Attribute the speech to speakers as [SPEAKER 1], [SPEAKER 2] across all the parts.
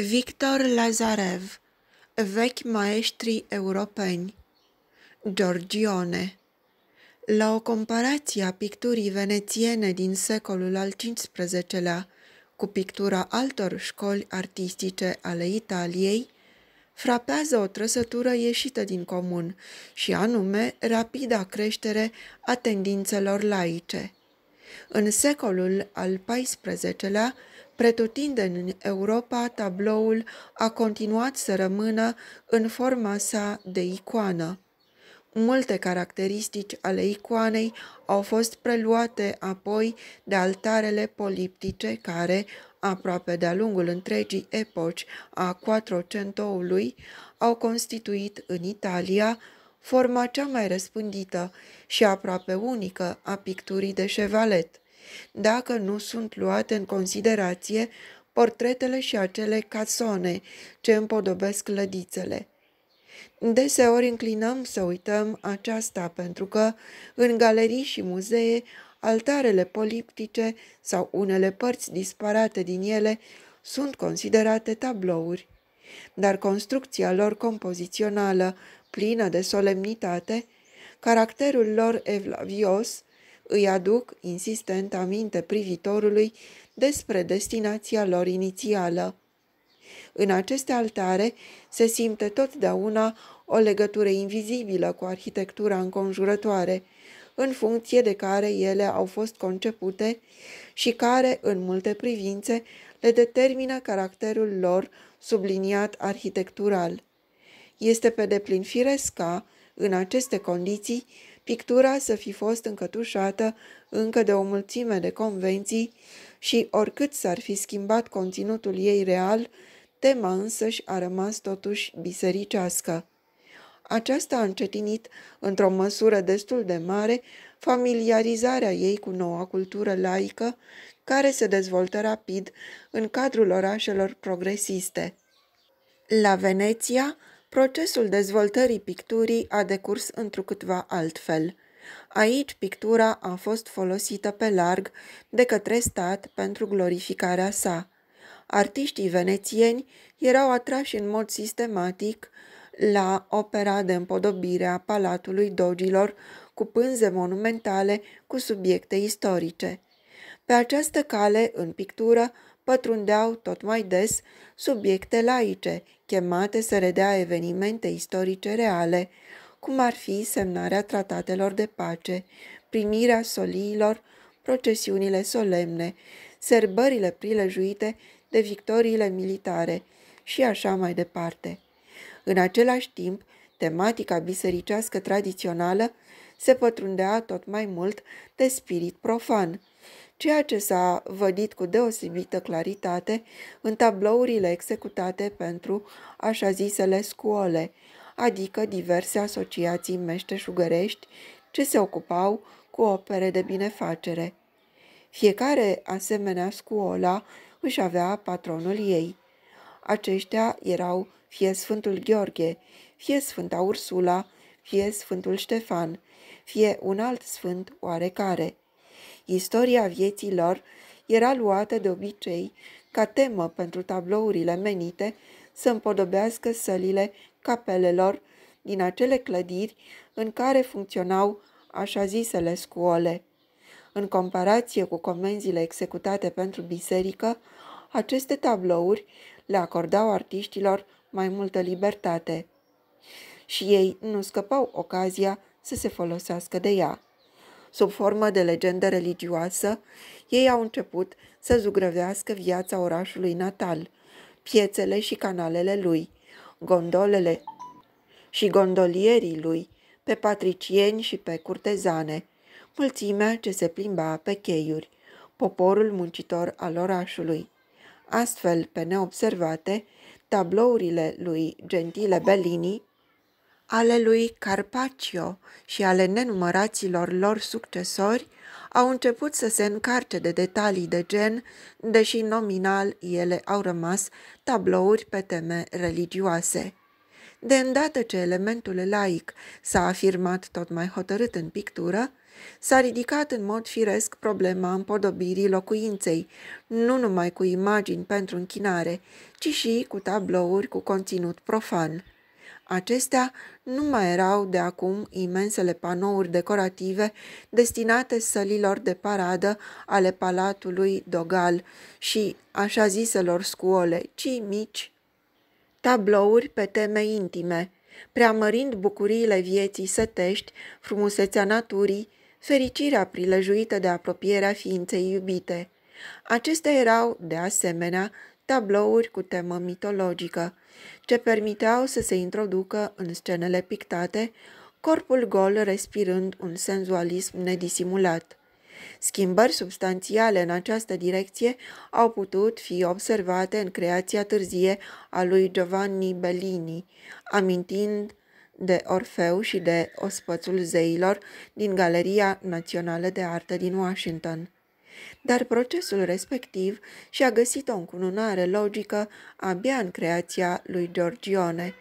[SPEAKER 1] Victor Lazarev, vechi maestri europeni, Giorgione. La o comparație a picturii venețiene din secolul al XV-lea cu pictura altor școli artistice ale Italiei, frapează o trăsătură ieșită din comun, și anume rapida creștere a tendințelor laice. În secolul al XIV-lea, Pretutindeni în Europa, tabloul a continuat să rămână în forma sa de icoană. Multe caracteristici ale icoanei au fost preluate apoi de altarele poliptice care, aproape de-a lungul întregii epoci a Quattrocentoului, au constituit în Italia forma cea mai răspândită și aproape unică a picturii de șevalet dacă nu sunt luate în considerație portretele și acele casone ce împodobesc lădițele. Deseori înclinăm să uităm aceasta pentru că în galerii și muzee altarele poliptice sau unele părți disparate din ele sunt considerate tablouri. Dar construcția lor compozițională, plină de solemnitate, caracterul lor evlavios îi aduc insistent aminte privitorului despre destinația lor inițială. În aceste altare se simte totdeauna o legătură invizibilă cu arhitectura înconjurătoare, în funcție de care ele au fost concepute și care, în multe privințe, le determină caracterul lor subliniat arhitectural. Este pe deplin firesc ca, în aceste condiții, pictura să fi fost încătușată încă de o mulțime de convenții și, oricât s-ar fi schimbat conținutul ei real, tema însăși a rămas totuși bisericească. Aceasta a încetinit, într-o măsură destul de mare, familiarizarea ei cu noua cultură laică, care se dezvoltă rapid în cadrul orașelor progresiste. La Veneția, procesul dezvoltării picturii a decurs întrucâtva altfel. Aici pictura a fost folosită pe larg de către stat pentru glorificarea sa. Artiștii venețieni erau atrași în mod sistematic la opera de împodobire a Palatului Dogilor cu pânze monumentale cu subiecte istorice. Pe această cale, în pictură, pătrundeau tot mai des subiecte laice, chemate să redea evenimente istorice reale, cum ar fi semnarea tratatelor de pace, primirea soliilor, procesiunile solemne, serbările prilejuite de victoriile militare și așa mai departe. În același timp, tematica bisericească tradițională se pătrundea tot mai mult de spirit profan, ceea ce s-a vădit cu deosebită claritate în tablourile executate pentru așa zisele scuole, adică diverse asociații meșteșugărești ce se ocupau cu opere de binefacere. Fiecare asemenea scuola își avea patronul ei. Aceștia erau fie Sfântul Gheorghe, fie Sfânta Ursula, fie Sfântul Ștefan, fie un alt sfânt oarecare – Istoria vieții lor era luată de obicei ca temă pentru tablourile menite să împodobească sălile capelelor din acele clădiri în care funcționau așa zisele scuole. În comparație cu comenzile executate pentru biserică, aceste tablouri le acordau artiștilor mai multă libertate și ei nu scăpau ocazia să se folosească de ea sub formă de legendă religioasă, ei au început să zugrăvească viața orașului natal, piețele și canalele lui, gondolele și gondolierii lui, pe patricieni și pe curtezane, mulțimea ce se plimba pe cheiuri, poporul muncitor al orașului. Astfel, pe neobservate, tablourile lui Gentile Bellini ale lui Carpaccio și ale nenumăraților lor succesori au început să se încarte de detalii de gen, deși nominal ele au rămas tablouri pe teme religioase. De îndată ce elementul laic s-a afirmat tot mai hotărât în pictură, s-a ridicat în mod firesc problema împodobirii locuinței, nu numai cu imagini pentru închinare, ci și cu tablouri cu conținut profan. Acestea nu mai erau de acum imensele panouri decorative destinate sălilor de paradă ale palatului Dogal și așa ziselor scuole, ci mici tablouri pe teme intime, preamărind bucuriile vieții sătești, frumusețea naturii, fericirea prilejuită de apropierea ființei iubite. Acestea erau, de asemenea, tablouri cu temă mitologică, ce permiteau să se introducă în scenele pictate, corpul gol respirând un senzualism nedisimulat. Schimbări substanțiale în această direcție au putut fi observate în creația târzie a lui Giovanni Bellini, amintind de Orfeu și de Ospățul Zeilor din Galeria Națională de Artă din Washington dar procesul respectiv și-a găsit o încununare logică abia în creația lui Giorgione,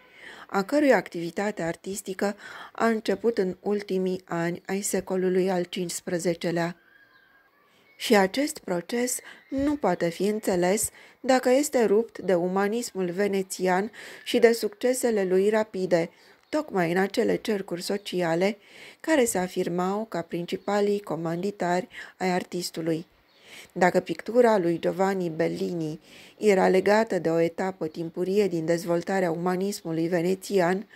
[SPEAKER 1] a cărui activitate artistică a început în ultimii ani ai secolului al XV-lea. Și acest proces nu poate fi înțeles dacă este rupt de umanismul venețian și de succesele lui rapide, tocmai în acele cercuri sociale care se afirmau ca principalii comanditari ai artistului. Dacă pictura lui Giovanni Bellini era legată de o etapă timpurie din dezvoltarea umanismului venețian,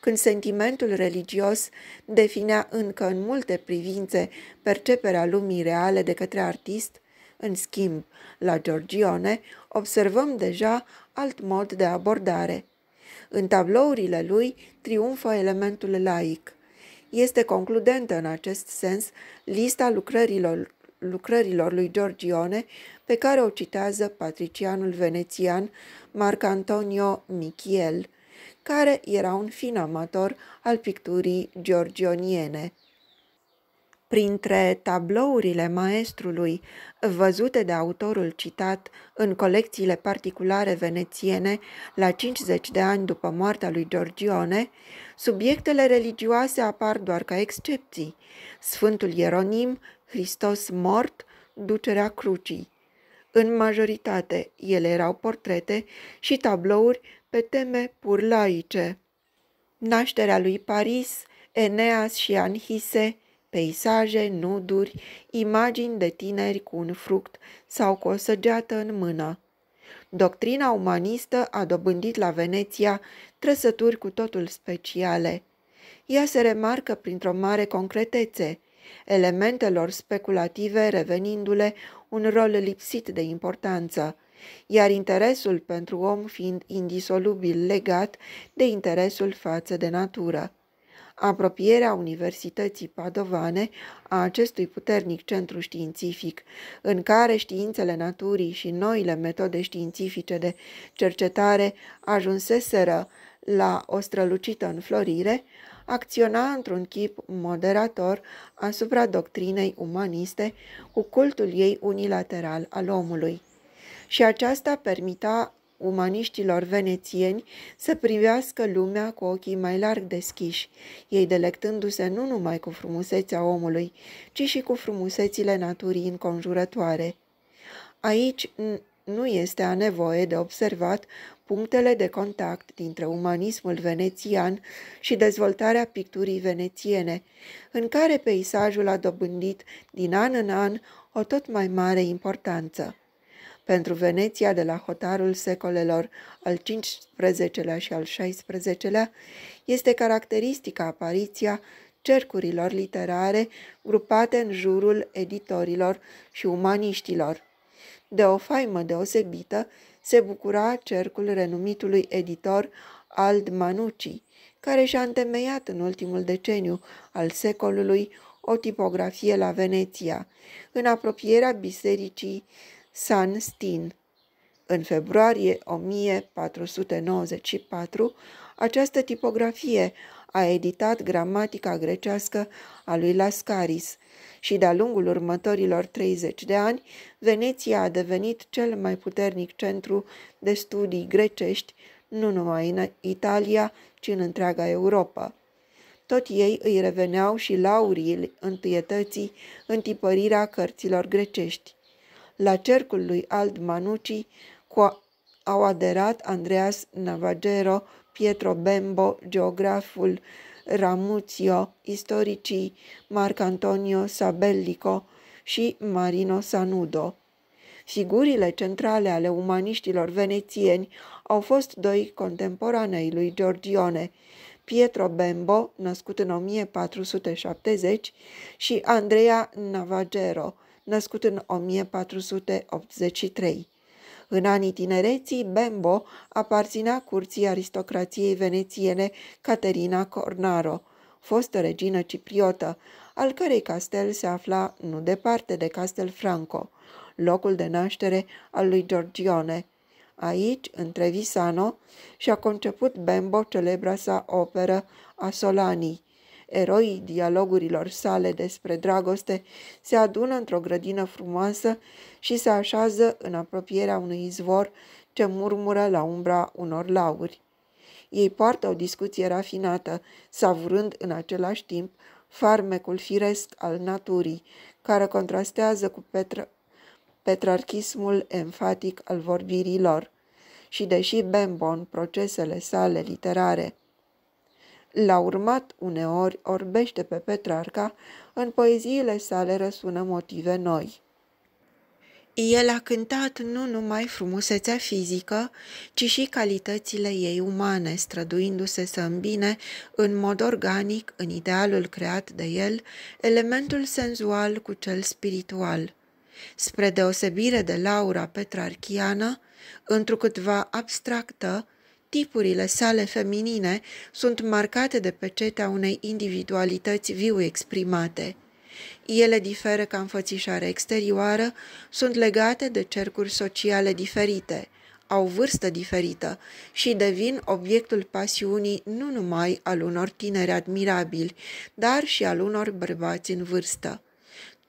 [SPEAKER 1] când sentimentul religios definea încă în multe privințe perceperea lumii reale de către artist, în schimb, la Giorgione observăm deja alt mod de abordare – în tablourile lui triumfă elementul laic. Este concludentă în acest sens lista lucrărilor, lucrărilor lui Giorgione pe care o citează patricianul venețian Marc Antonio Michiel, care era un fin amator al picturii georgioniene. Printre tablourile maestrului văzute de autorul citat în colecțiile particulare venețiene la 50 de ani după moartea lui Giorgione, subiectele religioase apar doar ca excepții. Sfântul Ieronim, Hristos mort, ducerea crucii. În majoritate, ele erau portrete și tablouri pe teme pur laice. Nașterea lui Paris, Eneas și Anhise, peisaje, nuduri, imagini de tineri cu un fruct sau cu o săgeată în mână. Doctrina umanistă a dobândit la Veneția trăsături cu totul speciale. Ea se remarcă printr-o mare concretețe, elementelor speculative revenindu-le un rol lipsit de importanță, iar interesul pentru om fiind indisolubil legat de interesul față de natură apropierea Universității Padovane a acestui puternic centru științific, în care științele naturii și noile metode științifice de cercetare ajunseseră la o strălucită înflorire, acționa într-un chip moderator asupra doctrinei umaniste cu cultul ei unilateral al omului. Și aceasta permita umaniștilor venețieni să privească lumea cu ochii mai larg deschiși, ei delectându-se nu numai cu frumusețea omului, ci și cu frumusețile naturii înconjurătoare. Aici nu este a nevoie de observat punctele de contact dintre umanismul venețian și dezvoltarea picturii venețiene, în care peisajul a dobândit din an în an o tot mai mare importanță pentru Veneția de la hotarul secolelor al XV-lea și al XVI-lea este caracteristică apariția cercurilor literare grupate în jurul editorilor și umaniștilor. De o faimă deosebită se bucura cercul renumitului editor Ald Manucci, care și-a întemeiat în ultimul deceniu al secolului o tipografie la Veneția, în apropierea bisericii San Stin. În februarie 1494, această tipografie a editat gramatica grecească a lui Lascaris și de-a lungul următorilor 30 de ani, Veneția a devenit cel mai puternic centru de studii grecești, nu numai în Italia, ci în întreaga Europa. Tot ei îi reveneau și laurii întâietății în tipărirea cărților grecești. La cercul lui Alt Manucci cu au aderat Andreas Navagero, Pietro Bembo, geograful Ramuzio, istoricii Marcantonio Sabellico și Marino Sanudo. Figurile centrale ale umaniștilor venețieni au fost doi contemporanei lui Giorgione, Pietro Bembo, născut în 1470, și Andrea Navagero, născut în 1483. În anii tinereții, Bembo aparținea curții aristocrației venețiene Caterina Cornaro, fostă regină cipriotă, al cărei castel se afla nu departe de Castel Franco, locul de naștere al lui Giorgione. Aici, în Trevisano, și-a conceput Bembo celebra sa operă a Solanii, eroii dialogurilor sale despre dragoste, se adună într-o grădină frumoasă și se așează în apropierea unui izvor ce murmură la umbra unor lauri. Ei poartă o discuție rafinată, savurând în același timp farmecul firesc al naturii, care contrastează cu petra- petrarchismul enfatic al vorbirii lor. Și deși Bembon procesele sale literare L-a urmat uneori, orbește pe Petrarca, în poeziile sale răsună motive noi. El a cântat nu numai frumusețea fizică, ci și calitățile ei umane, străduindu-se să îmbine în mod organic, în idealul creat de el, elementul senzual cu cel spiritual. Spre deosebire de Laura Petrarchiană, întrucâtva abstractă, tipurile sale feminine sunt marcate de pecetea unei individualități viu exprimate. Ele diferă ca înfățișare exterioară, sunt legate de cercuri sociale diferite, au vârstă diferită și devin obiectul pasiunii nu numai al unor tineri admirabili, dar și al unor bărbați în vârstă.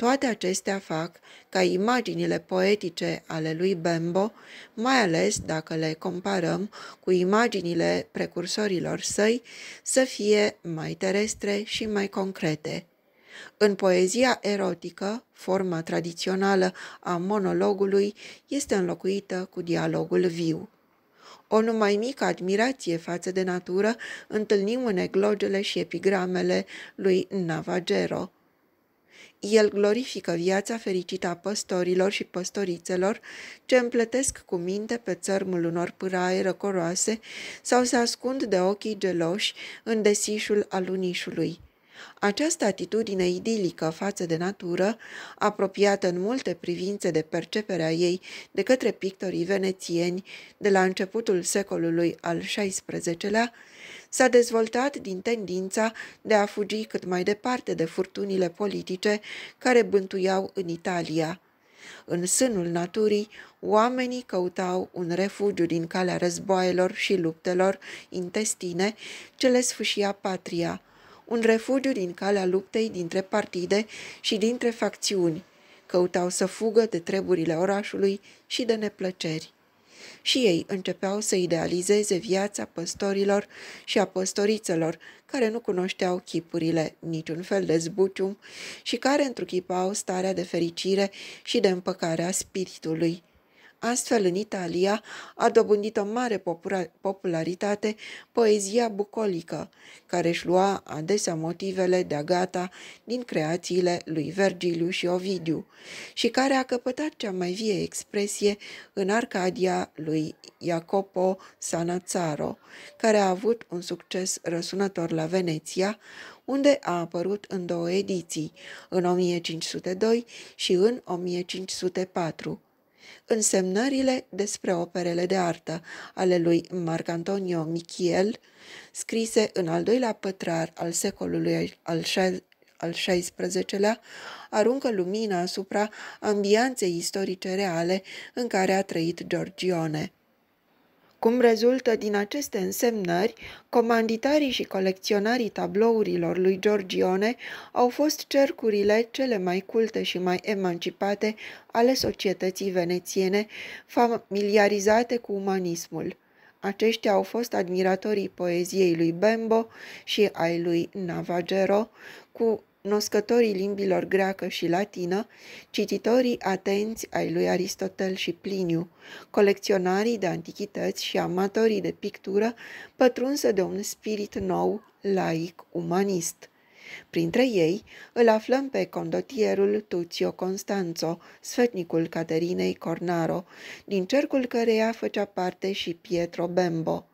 [SPEAKER 1] Toate acestea fac ca imaginile poetice ale lui Bembo, mai ales dacă le comparăm cu imaginile precursorilor săi, să fie mai terestre și mai concrete. În poezia erotică, forma tradițională a monologului este înlocuită cu dialogul viu. O numai mică admirație față de natură întâlnim în eglogele și epigramele lui Navagero. El glorifică viața fericită a păstorilor și păstorițelor ce împletesc cu minte pe țărmul unor pâraie răcoroase sau se ascund de ochii geloși în desișul alunișului. Această atitudine idilică față de natură, apropiată în multe privințe de perceperea ei de către pictorii venețieni de la începutul secolului al XVI-lea, s-a dezvoltat din tendința de a fugi cât mai departe de furtunile politice care bântuiau în Italia. În sânul naturii, oamenii căutau un refugiu din calea războaielor și luptelor intestine ce le sfâșia patria, un refugiu din calea luptei dintre partide și dintre facțiuni. Căutau să fugă de treburile orașului și de neplăceri. Și ei începeau să idealizeze viața păstorilor și a păstorițelor, care nu cunoșteau chipurile, niciun fel de zbucium și care întruchipau starea de fericire și de împăcare a spiritului. Astfel, în Italia a dobândit o mare popularitate poezia bucolică, care își lua adesea motivele de agata din creațiile lui Vergiliu și Ovidiu și care a căpătat cea mai vie expresie în Arcadia lui Jacopo Sanazzaro, care a avut un succes răsunător la Veneția, unde a apărut în două ediții, în 1502 și în 1504. Însemnările despre operele de artă ale lui Marc Antonio Michiel, scrise în al doilea pătrar al secolului al al XVI-lea, aruncă lumina asupra ambianței istorice reale în care a trăit Giorgione. Cum rezultă din aceste însemnări, comanditarii și colecționarii tablourilor lui Giorgione au fost cercurile cele mai culte și mai emancipate ale societății venețiene, familiarizate cu umanismul. Aceștia au fost admiratorii poeziei lui Bembo și ai lui Navagero, cu noscătorii limbilor greacă și latină, cititorii atenți ai lui Aristotel și Pliniu, colecționarii de antichități și amatorii de pictură, pătrunsă de un spirit nou, laic, umanist. Printre ei îl aflăm pe condotierul Tuțio Constanțo, sfetnicul Caterinei Cornaro, din cercul căreia făcea parte și Pietro Bembo.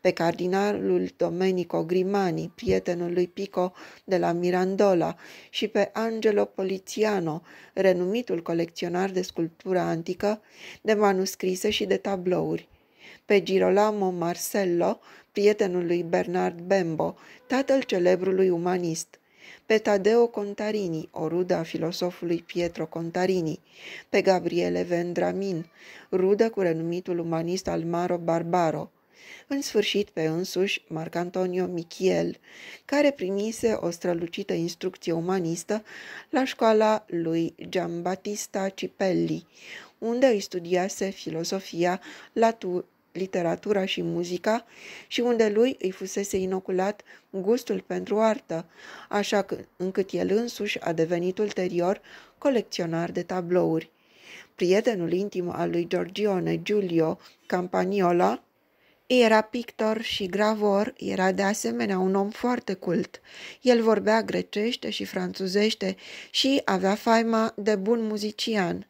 [SPEAKER 1] Pe cardinalul Domenico Grimani, prietenul lui Pico de la Mirandola, și pe Angelo Poliziano, renumitul colecționar de sculptură antică, de manuscrise și de tablouri pe Girolamo Marcello, prietenul lui Bernard Bembo, tatăl celebrului umanist, pe Tadeo Contarini, o rudă a filosofului Pietro Contarini, pe Gabriele Vendramin, rudă cu renumitul umanist Almaro Barbaro, în sfârșit pe însuși Marc Antonio Michiel, care primise o strălucită instrucție umanistă la școala lui Giambattista Cipelli, unde îi studiase filosofia, literatura și muzica și unde lui îi fusese inoculat gustul pentru artă, așa că, încât el însuși a devenit ulterior colecționar de tablouri. Prietenul intim al lui Giorgione Giulio Campaniola, era pictor și gravor, era de asemenea un om foarte cult. El vorbea grecește și franțuzește și avea faima de bun muzician.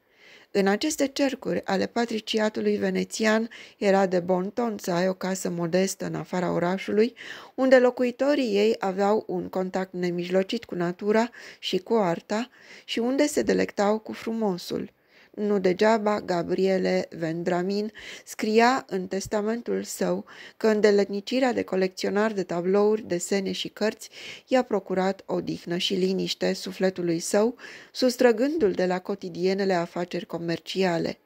[SPEAKER 1] În aceste cercuri ale patriciatului venețian era de bon ton să ai o casă modestă în afara orașului, unde locuitorii ei aveau un contact nemijlocit cu natura și cu arta și unde se delectau cu frumosul. Nu degeaba Gabriele Vendramin scria în testamentul său că îndeletnicirea de colecționar de tablouri, desene și cărți i-a procurat odihnă și liniște sufletului său, sustrăgându-l de la cotidienele afaceri comerciale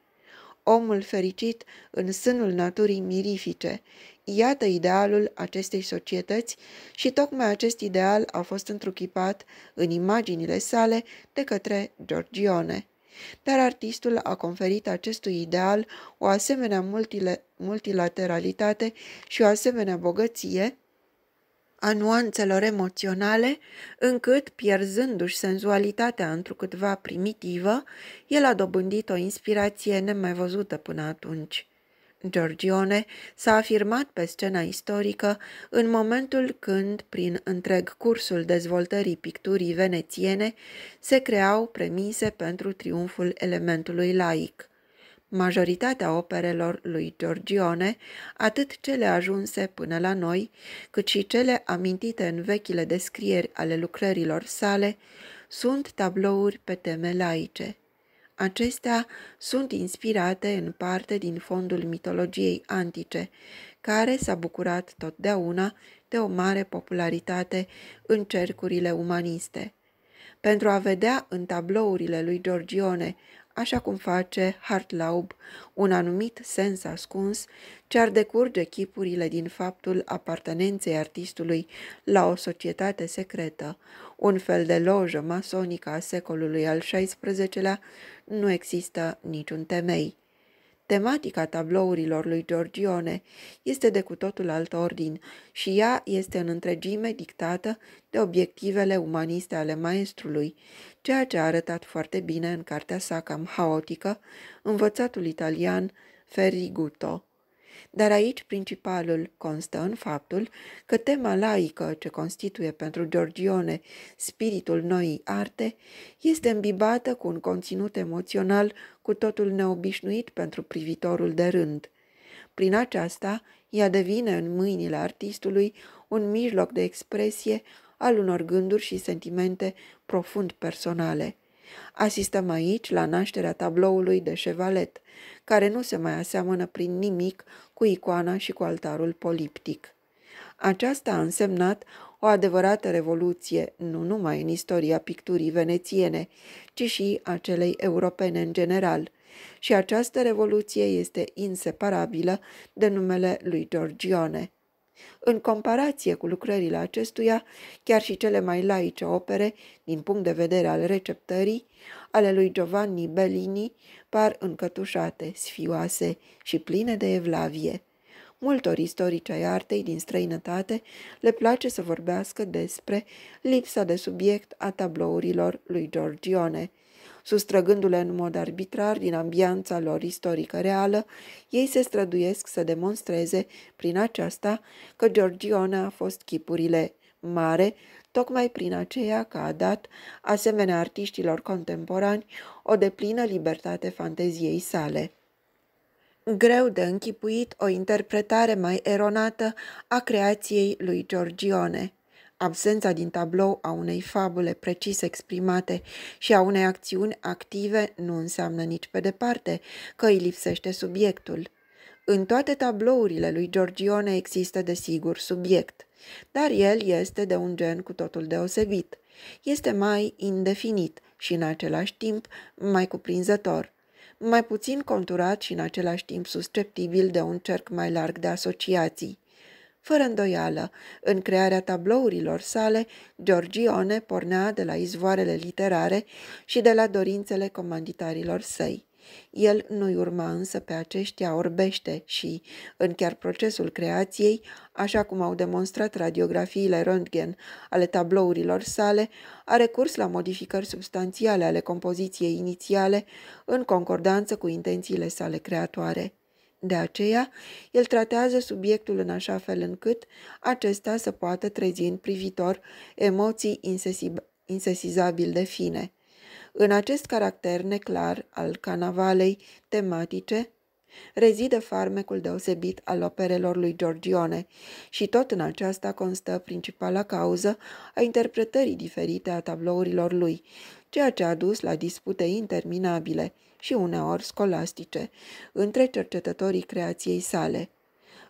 [SPEAKER 1] omul fericit în sânul naturii mirifice. Iată idealul acestei societăți și tocmai acest ideal a fost întruchipat în imaginile sale de către Giorgione dar artistul a conferit acestui ideal o asemenea multile, multilateralitate și o asemenea bogăție a nuanțelor emoționale, încât, pierzându-și senzualitatea întrucâtva primitivă, el a dobândit o inspirație nemaivăzută până atunci. Giorgione s-a afirmat pe scena istorică în momentul când, prin întreg cursul dezvoltării picturii venețiene, se creau premise pentru triumful elementului laic. Majoritatea operelor lui Giorgione, atât cele ajunse până la noi, cât și cele amintite în vechile descrieri ale lucrărilor sale, sunt tablouri pe teme laice. Acestea sunt inspirate în parte din fondul mitologiei antice, care s-a bucurat totdeauna de o mare popularitate în cercurile umaniste. Pentru a vedea în tablourile lui Giorgione așa cum face Hartlaub, un anumit sens ascuns ce ar decurge chipurile din faptul apartenenței artistului la o societate secretă, un fel de lojă masonică a secolului al XVI-lea, nu există niciun temei. Tematica tablourilor lui Giorgione este de cu totul alt ordin și ea este în întregime dictată de obiectivele umaniste ale maestrului, ceea ce a arătat foarte bine în cartea sa cam haotică, învățatul italian Ferriguto. Dar aici principalul constă în faptul că tema laică ce constituie pentru Giorgione spiritul noii arte este îmbibată cu un conținut emoțional cu totul neobișnuit pentru privitorul de rând. Prin aceasta, ea devine în mâinile artistului un mijloc de expresie al unor gânduri și sentimente profund personale. Asistăm aici la nașterea tabloului de șevalet, care nu se mai aseamănă prin nimic cu icoana și cu altarul poliptic. Aceasta a însemnat o adevărată revoluție nu numai în istoria picturii venețiene, ci și a celei europene în general. Și această revoluție este inseparabilă de numele lui Giorgione. În comparație cu lucrările acestuia, chiar și cele mai laice opere, din punct de vedere al receptării, ale lui Giovanni Bellini par încătușate, sfioase și pline de evlavie. Multor istorici ai artei din străinătate le place să vorbească despre lipsa de subiect a tablourilor lui Giorgione. Sustrăgându-le în mod arbitrar din ambianța lor istorică reală, ei se străduiesc să demonstreze prin aceasta că Giorgione a fost chipurile mare tocmai prin aceea că a dat, asemenea artiștilor contemporani, o deplină libertate fanteziei sale. Greu de închipuit o interpretare mai eronată a creației lui Giorgione. Absența din tablou a unei fabule precis exprimate și a unei acțiuni active nu înseamnă nici pe departe că îi lipsește subiectul – în toate tablourile lui Giorgione există, desigur, subiect, dar el este de un gen cu totul deosebit. Este mai indefinit și, în același timp, mai cuprinzător, mai puțin conturat și, în același timp, susceptibil de un cerc mai larg de asociații. Fără îndoială, în crearea tablourilor sale, Giorgione pornea de la izvoarele literare și de la dorințele comanditarilor săi. El nu-i urma însă pe aceștia orbește și, în chiar procesul creației, așa cum au demonstrat radiografiile Röntgen ale tablourilor sale, a recurs la modificări substanțiale ale compoziției inițiale în concordanță cu intențiile sale creatoare. De aceea, el tratează subiectul în așa fel încât acesta să poată trezi în privitor emoții insesizabil de fine. În acest caracter neclar al canavalei tematice, rezidă farmecul deosebit al operelor lui Giorgione și tot în aceasta constă principala cauză a interpretării diferite a tablourilor lui, ceea ce a dus la dispute interminabile și uneori scolastice între cercetătorii creației sale.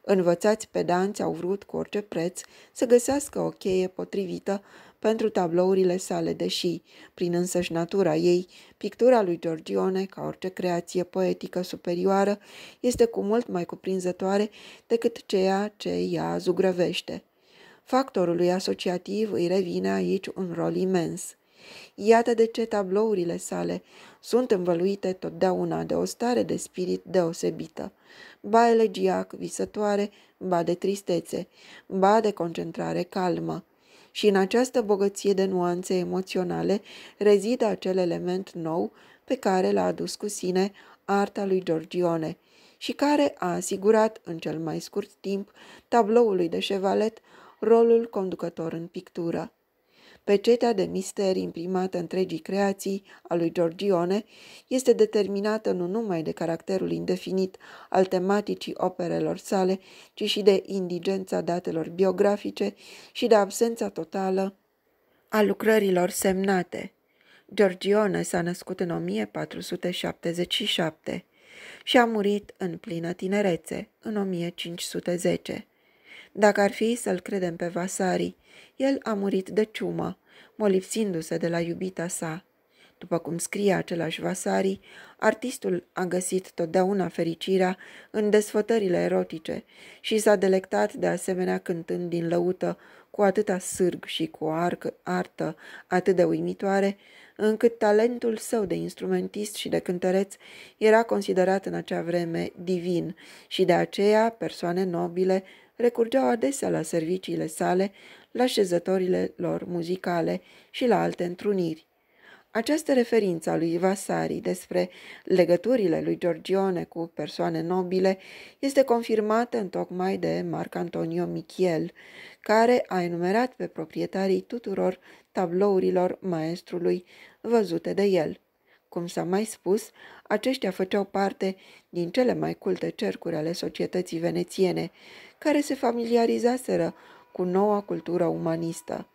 [SPEAKER 1] Învățați pedanți au vrut cu orice preț să găsească o cheie potrivită pentru tablourile sale, deși, prin însăși natura ei, pictura lui Giorgione, ca orice creație poetică superioară, este cu mult mai cuprinzătoare decât ceea ce ea zugrăvește. Factorului asociativ îi revine aici un rol imens. Iată de ce tablourile sale sunt învăluite totdeauna de o stare de spirit deosebită, ba elegiac, visătoare, ba de tristețe, ba de concentrare calmă, și în această bogăție de nuanțe emoționale rezidă acel element nou pe care l-a adus cu sine arta lui Giorgione și care a asigurat în cel mai scurt timp tabloului de șevalet rolul conducător în pictură. Pecetea de mister imprimată întregii creații a lui Giorgione este determinată nu numai de caracterul indefinit al tematicii operelor sale, ci și de indigența datelor biografice și de absența totală a lucrărilor semnate. Giorgione s-a născut în 1477 și a murit în plină tinerețe, în 1510. Dacă ar fi să-l credem pe Vasari, el a murit de ciumă, molipsindu-se de la iubita sa. După cum scrie același Vasari, artistul a găsit totdeauna fericirea în desfătările erotice și s-a delectat de asemenea cântând din lăută cu atâta sârg și cu o artă atât de uimitoare, încât talentul său de instrumentist și de cântăreț era considerat în acea vreme divin și de aceea persoane nobile recurgeau adesea la serviciile sale la șezătorile lor muzicale și la alte întruniri. Această referință a lui Vasari despre legăturile lui Giorgione cu persoane nobile este confirmată în tocmai de Marc Antonio Michiel, care a enumerat pe proprietarii tuturor tablourilor maestrului văzute de el. Cum s-a mai spus, aceștia făceau parte din cele mai culte cercuri ale societății venețiene, care se familiarizaseră cu noua cultură umanistă.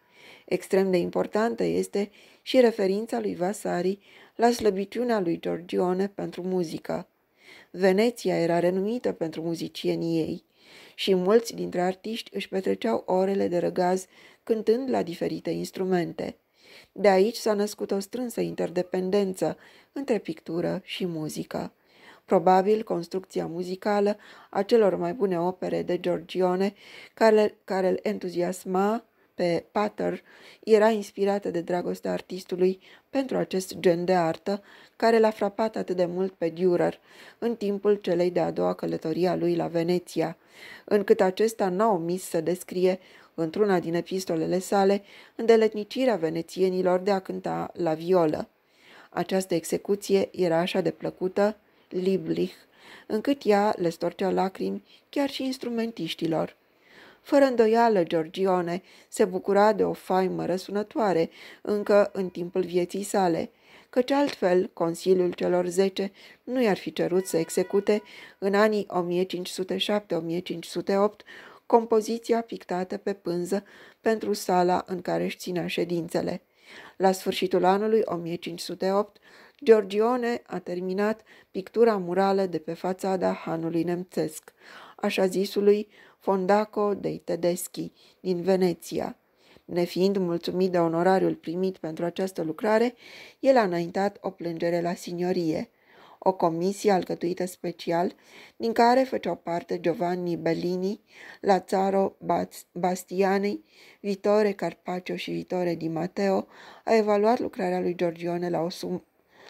[SPEAKER 1] Extrem de importantă este și referința lui Vasari la slăbiciunea lui Giorgione pentru muzică. Veneția era renumită pentru muzicienii ei și mulți dintre artiști își petreceau orele de răgaz cântând la diferite instrumente. De aici s-a născut o strânsă interdependență între pictură și muzică probabil construcția muzicală a celor mai bune opere de Giorgione, care, care îl entuziasma pe Pater, era inspirată de dragostea artistului pentru acest gen de artă, care l-a frapat atât de mult pe Dürer în timpul celei de-a doua călătorie a lui la Veneția, încât acesta n-a omis să descrie într-una din epistolele sale, îndeletnicirea venețienilor de a cânta la violă. Această execuție era așa de plăcută, Lieblich, încât ea le storcea lacrimi chiar și instrumentiștilor. Fără îndoială, Georgione se bucura de o faimă răsunătoare încă în timpul vieții sale, căci altfel Consiliul celor Zece nu i-ar fi cerut să execute în anii 1507-1508 compoziția pictată pe pânză pentru sala în care își ținea ședințele. La sfârșitul anului 1508, Giorgione a terminat pictura murală de pe fațada hanului nemțesc, așa zisului Fondaco dei Tedeschi din Veneția. Nefiind mulțumit de onorariul primit pentru această lucrare, el a înaintat o plângere la signorie, o comisie alcătuită special, din care făceau parte Giovanni Bellini, Lazzaro Bastiani, Vitore Carpaccio și Vitore Di Matteo, a evaluat lucrarea lui Giorgione la o sumă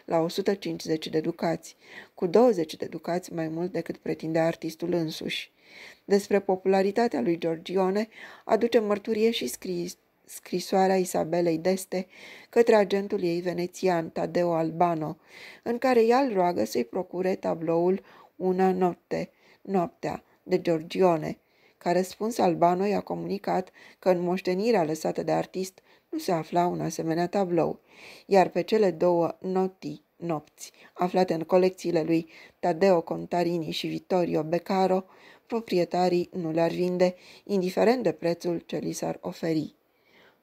[SPEAKER 1] la 150 de ducați, cu 20 de ducați mai mult decât pretindea artistul însuși. Despre popularitatea lui Giorgione aduce mărturie și scris, scrisoarea Isabelei d'Este către agentul ei venețian, Tadeo Albano, în care ea îl roagă să-i procure tabloul Una noapte, noaptea, de Giorgione. Ca răspuns, Albano i-a comunicat că în moștenirea lăsată de artist nu se afla un asemenea tablou, iar pe cele două noti nopți, aflate în colecțiile lui Tadeo Contarini și Vittorio Beccaro, proprietarii nu le-ar vinde, indiferent de prețul ce li s-ar oferi.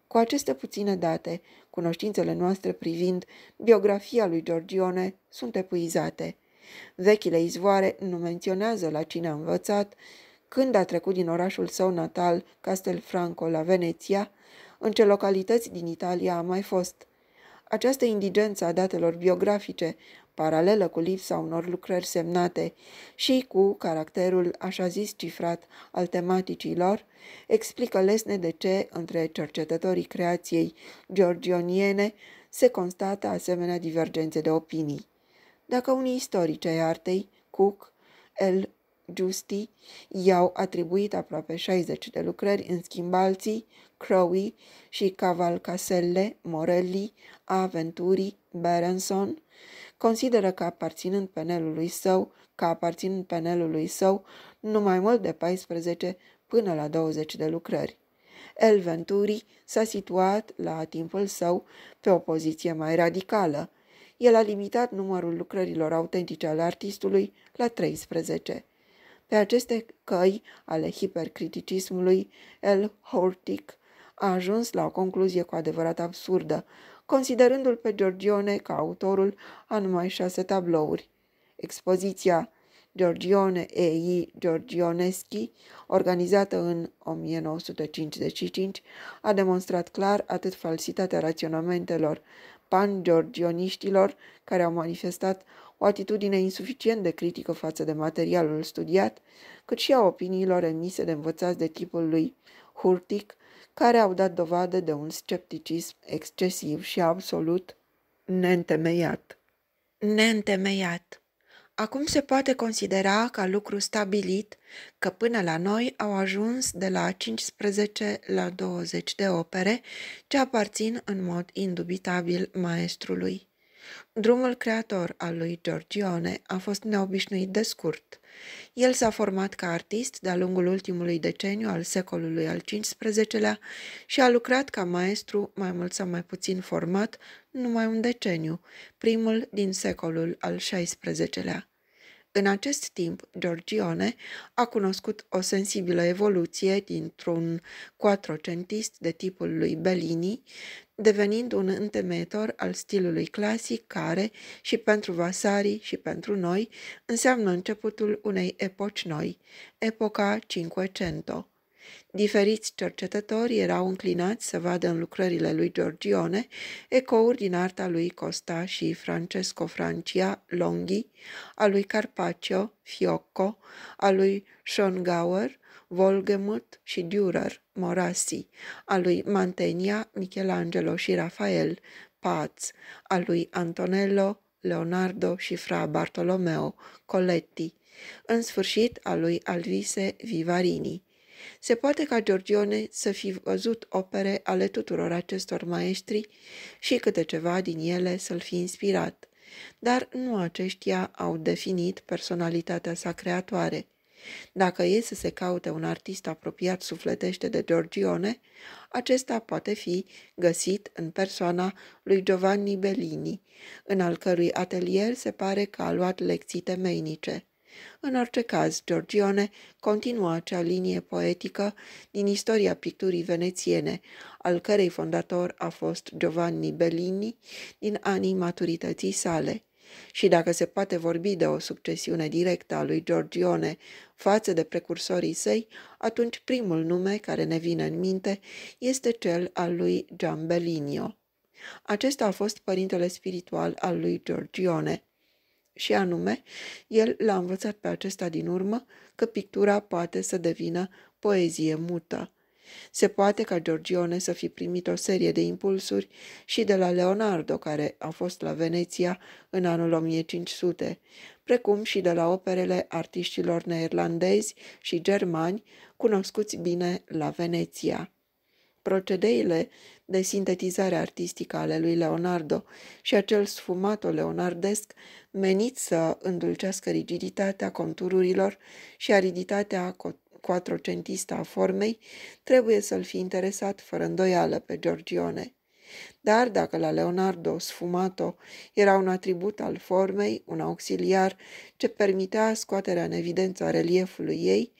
[SPEAKER 1] Cu aceste puține date, cunoștințele noastre privind biografia lui Giorgione sunt epuizate. Vechile izvoare nu menționează la cine a învățat, când a trecut din orașul său natal, Castelfranco, la Veneția, în ce localități din Italia a mai fost. Această indigență a datelor biografice, paralelă cu lipsa unor lucrări semnate și cu caracterul așa zis cifrat al tematicii lor, explică lesne de ce, între cercetătorii creației georgioniene, se constată asemenea divergențe de opinii. Dacă unii istorici ai artei, Cook, L. Justi i-au atribuit aproape 60 de lucrări, în schimb alții, Crowley și Cavalcaselle, Morelli, Aventuri, Berenson, consideră că aparținând penelului său, ca aparținând penelului său, numai mult de 14 până la 20 de lucrări. El Venturi s-a situat, la timpul său, pe o poziție mai radicală. El a limitat numărul lucrărilor autentice ale artistului la 13. Pe aceste căi ale hipercriticismului, El Hortic a ajuns la o concluzie cu adevărat absurdă, considerându-l pe Giorgione ca autorul a numai șase tablouri. Expoziția Giorgione E.I. Giorgioneschi, organizată în 1955, a demonstrat clar atât falsitatea raționamentelor pan Giorgioniștilor care au manifestat o atitudine insuficient de critică față de materialul studiat, cât și a opiniilor emise de învățați de tipul lui Hurtic, care au dat dovadă de un scepticism excesiv și absolut neîntemeiat. Neîntemeiat. Acum se poate considera ca lucru stabilit că până la noi au ajuns de la 15 la 20 de opere ce aparțin în mod indubitabil maestrului. Drumul creator al lui Giorgione a fost neobișnuit de scurt. El s-a format ca artist de-a lungul ultimului deceniu al secolului al XV-lea și a lucrat ca maestru, mai mult sau mai puțin format, numai un deceniu, primul din secolul al XVI-lea. În acest timp, Giorgione a cunoscut o sensibilă evoluție dintr-un quattrocentist de tipul lui Bellini, devenind un întemeitor al stilului clasic care, și pentru Vasari și pentru noi, înseamnă începutul unei epoci noi, epoca Cinquecento. Diferiți cercetători erau înclinați să vadă în lucrările lui Giorgione ecouri din arta lui Costa și Francesco Francia Longhi, a lui Carpaccio, Fiocco, a lui Schongauer, Volgemut și Dürer, Morassi, a lui Mantegna, Michelangelo și Rafael, Paz, a lui Antonello, Leonardo și fra Bartolomeo Coletti, în sfârșit a lui Alvise Vivarini. Se poate ca Giorgione să fi văzut opere ale tuturor acestor maestri și câte ceva din ele să-l fi inspirat, dar nu aceștia au definit personalitatea sa creatoare. Dacă e să se caute un artist apropiat sufletește de Giorgione, acesta poate fi găsit în persoana lui Giovanni Bellini, în al cărui atelier se pare că a luat lecții temeinice. În orice caz, Giorgione continuă acea linie poetică din istoria picturii venețiene, al cărei fondator a fost Giovanni Bellini din anii maturității sale. Și dacă se poate vorbi de o succesiune directă a lui Giorgione față de precursorii săi, atunci primul nume care ne vine în minte este cel al lui Giambellinio. Acesta a fost părintele spiritual al lui Giorgione și anume, el l-a învățat pe acesta din urmă că pictura poate să devină poezie mută. Se poate ca Giorgione să fi primit o serie de impulsuri și de la Leonardo, care a fost la Veneția în anul 1500, precum și de la operele artiștilor neerlandezi și germani cunoscuți bine la Veneția. Procedeile de sintetizare artistică ale lui Leonardo și acel sfumato leonardesc menit să îndulcească rigiditatea contururilor și ariditatea quattrocentistă a formei, trebuie să-l fi interesat fără îndoială pe Giorgione. Dar dacă la Leonardo sfumato era un atribut al formei, un auxiliar ce permitea scoaterea în evidență a reliefului ei,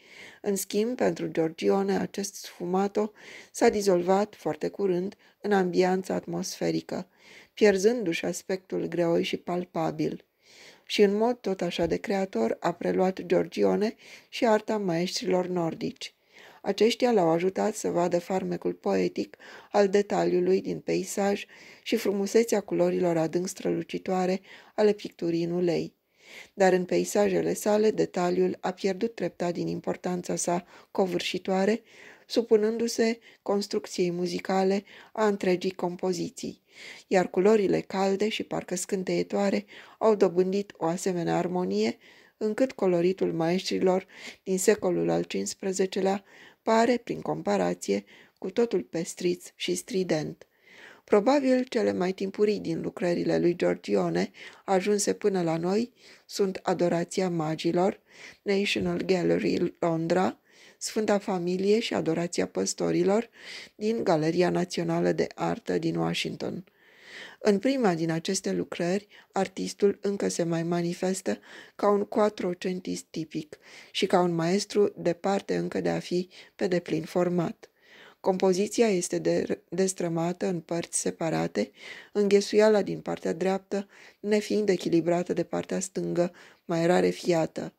[SPEAKER 1] în schimb, pentru Giorgione, acest sfumato s-a dizolvat foarte curând în ambianța atmosferică, pierzându-și aspectul greoi și palpabil. Și în mod tot așa de creator a preluat Giorgione și arta maestrilor nordici. Aceștia l-au ajutat să vadă farmecul poetic al detaliului din peisaj și frumusețea culorilor adânc strălucitoare ale picturii în ulei. Dar în peisajele sale, detaliul a pierdut treptat din importanța sa covârșitoare, supunându-se construcției muzicale a întregii compoziții, iar culorile calde și parcă scânteietoare au dobândit o asemenea armonie, încât coloritul maestrilor din secolul al XV-lea pare, prin comparație, cu totul pestriț și strident. Probabil cele mai timpurii din lucrările lui Giorgione, ajunse până la noi, sunt Adorația Magilor, National Gallery Londra, Sfânta Familie și Adorația Păstorilor din Galeria Națională de Artă din Washington. În prima din aceste lucrări, artistul încă se mai manifestă ca un quattrocentist tipic și ca un maestru departe încă de a fi pe deplin format. Compoziția este de, destrămată în părți separate, înghesuiala din partea dreaptă, nefiind echilibrată de partea stângă, mai rare fiată.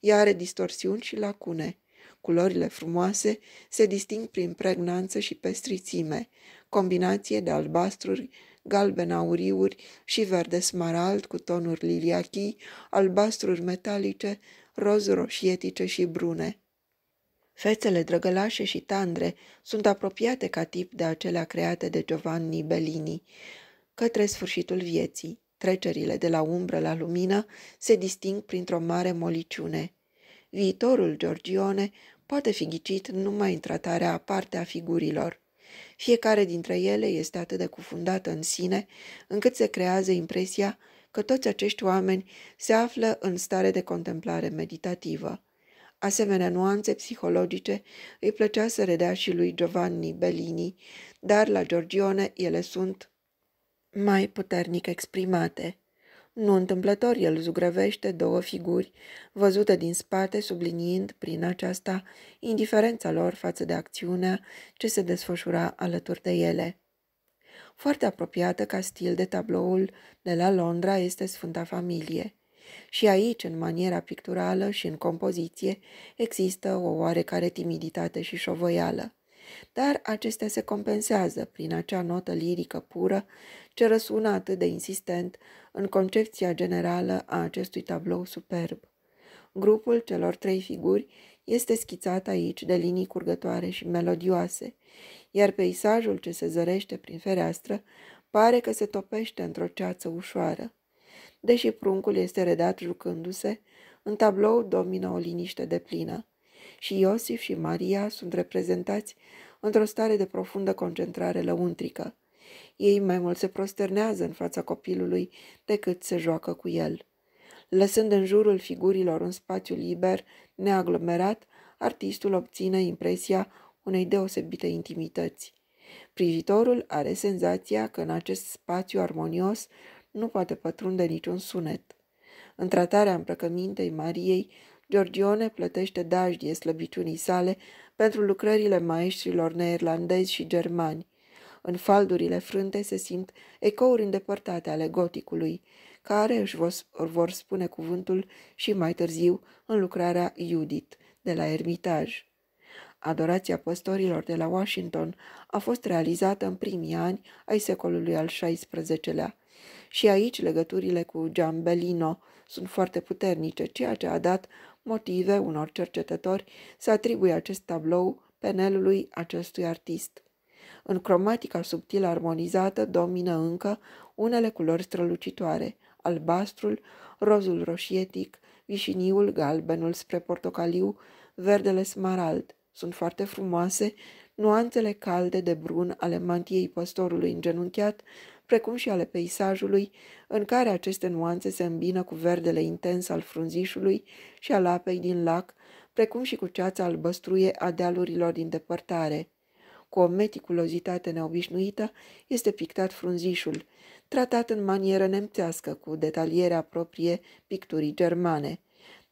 [SPEAKER 1] Ea are distorsiuni și lacune. Culorile frumoase se disting prin pregnanță și pestrițime, combinație de albastruri galben auriuri și verde smarald cu tonuri liliachii, albastruri metalice, roz roșietice și brune. Fețele drăgălașe și tandre sunt apropiate ca tip de acelea create de Giovanni Bellini. Către sfârșitul vieții, trecerile de la umbră la lumină se disting printr-o mare moliciune. Viitorul Giorgione poate fi ghicit numai în tratarea aparte a figurilor. Fiecare dintre ele este atât de cufundată în sine, încât se creează impresia că toți acești oameni se află în stare de contemplare meditativă. Asemenea nuanțe psihologice îi plăcea să redea și lui Giovanni Bellini, dar la Giorgione ele sunt mai puternic exprimate. Nu întâmplător el zugrăvește două figuri, văzute din spate, subliniind prin aceasta indiferența lor față de acțiunea ce se desfășura alături de ele. Foarte apropiată ca stil de tabloul de la Londra este Sfânta Familie. Și aici, în maniera picturală și în compoziție, există o oarecare timiditate și șovoială dar acestea se compensează prin acea notă lirică pură ce răsună atât de insistent în concepția generală a acestui tablou superb. Grupul celor trei figuri este schițat aici de linii curgătoare și melodioase, iar peisajul ce se zărește prin fereastră pare că se topește într-o ceață ușoară. Deși pruncul este redat jucându-se, în tablou domină o liniște de plină și Iosif și Maria sunt reprezentați într-o stare de profundă concentrare lăuntrică. Ei mai mult se prosternează în fața copilului decât se joacă cu el. Lăsând în jurul figurilor un spațiu liber, neaglomerat, artistul obține impresia unei deosebite intimități. Privitorul are senzația că în acest spațiu armonios nu poate pătrunde niciun sunet. În tratarea îmbrăcămintei Mariei Giorgione plătește dajdie slăbiciunii sale pentru lucrările maestrilor neerlandezi și germani. În faldurile frânte se simt ecouri îndepărtate ale goticului, care își vor spune cuvântul și mai târziu în lucrarea Judith de la Ermitaj. Adorația păstorilor de la Washington a fost realizată în primii ani ai secolului al XVI-lea. Și aici legăturile cu Giambellino sunt foarte puternice, ceea ce a dat motive unor cercetători să atribuie acest tablou penelului acestui artist. În cromatica subtil armonizată domină încă unele culori strălucitoare, albastrul, rozul roșietic, vișiniul, galbenul spre portocaliu, verdele smarald. Sunt foarte frumoase nuanțele calde de brun ale mantiei păstorului îngenunchiat, precum și ale peisajului, în care aceste nuanțe se îmbină cu verdele intens al frunzișului și al apei din lac, precum și cu ceața albăstruie a dealurilor din depărtare. Cu o meticulozitate neobișnuită este pictat frunzișul, tratat în manieră nemțească, cu detalierea proprie picturii germane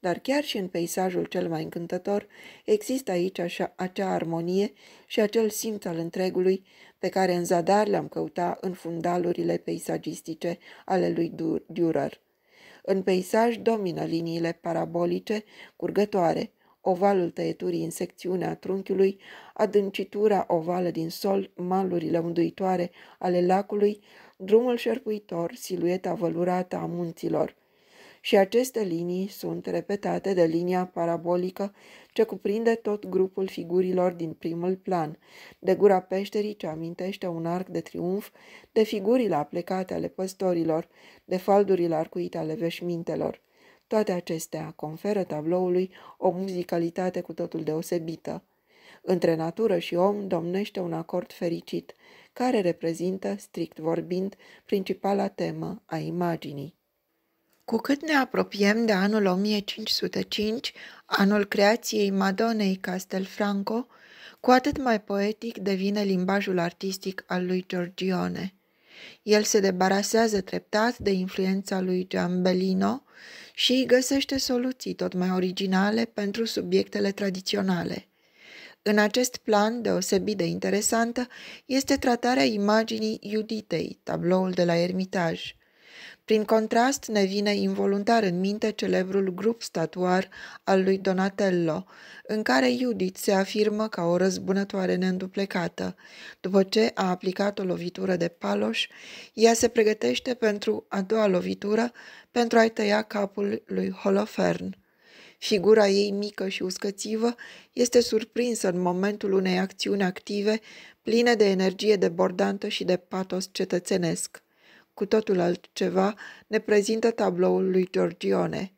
[SPEAKER 1] dar chiar și în peisajul cel mai încântător există aici așa, acea armonie și acel simț al întregului pe care în zadar l-am căutat în fundalurile peisagistice ale lui Dürer. În peisaj domină liniile parabolice, curgătoare, ovalul tăieturii în secțiunea trunchiului, adâncitura ovală din sol, malurile unduitoare ale lacului, drumul șerpuitor, silueta vălurată a munților – și aceste linii sunt repetate de linia parabolică ce cuprinde tot grupul figurilor din primul plan, de gura peșterii ce amintește un arc de triumf, de figurile aplecate ale păstorilor, de faldurile arcuite ale veșmintelor. Toate acestea conferă tabloului o muzicalitate cu totul deosebită. Între natură și om domnește un acord fericit, care reprezintă, strict vorbind, principala temă a imaginii. Cu cât ne apropiem de anul 1505, anul creației Madonei Castelfranco, cu atât mai poetic devine limbajul artistic al lui Giorgione. El se debarasează treptat de influența lui Giambellino și îi găsește soluții tot mai originale pentru subiectele tradiționale. În acest plan deosebit de interesantă este tratarea imaginii Iuditei, tabloul de la Ermitaj – prin contrast, ne vine involuntar în minte celebrul grup statuar al lui Donatello, în care Judith se afirmă ca o răzbunătoare neînduplecată. După ce a aplicat o lovitură de paloș, ea se pregătește pentru a doua lovitură pentru a-i tăia capul lui Holofern. Figura ei mică și uscățivă este surprinsă în momentul unei acțiuni active, pline de energie debordantă și de patos cetățenesc cu totul altceva, ne prezintă tabloul lui Giorgione.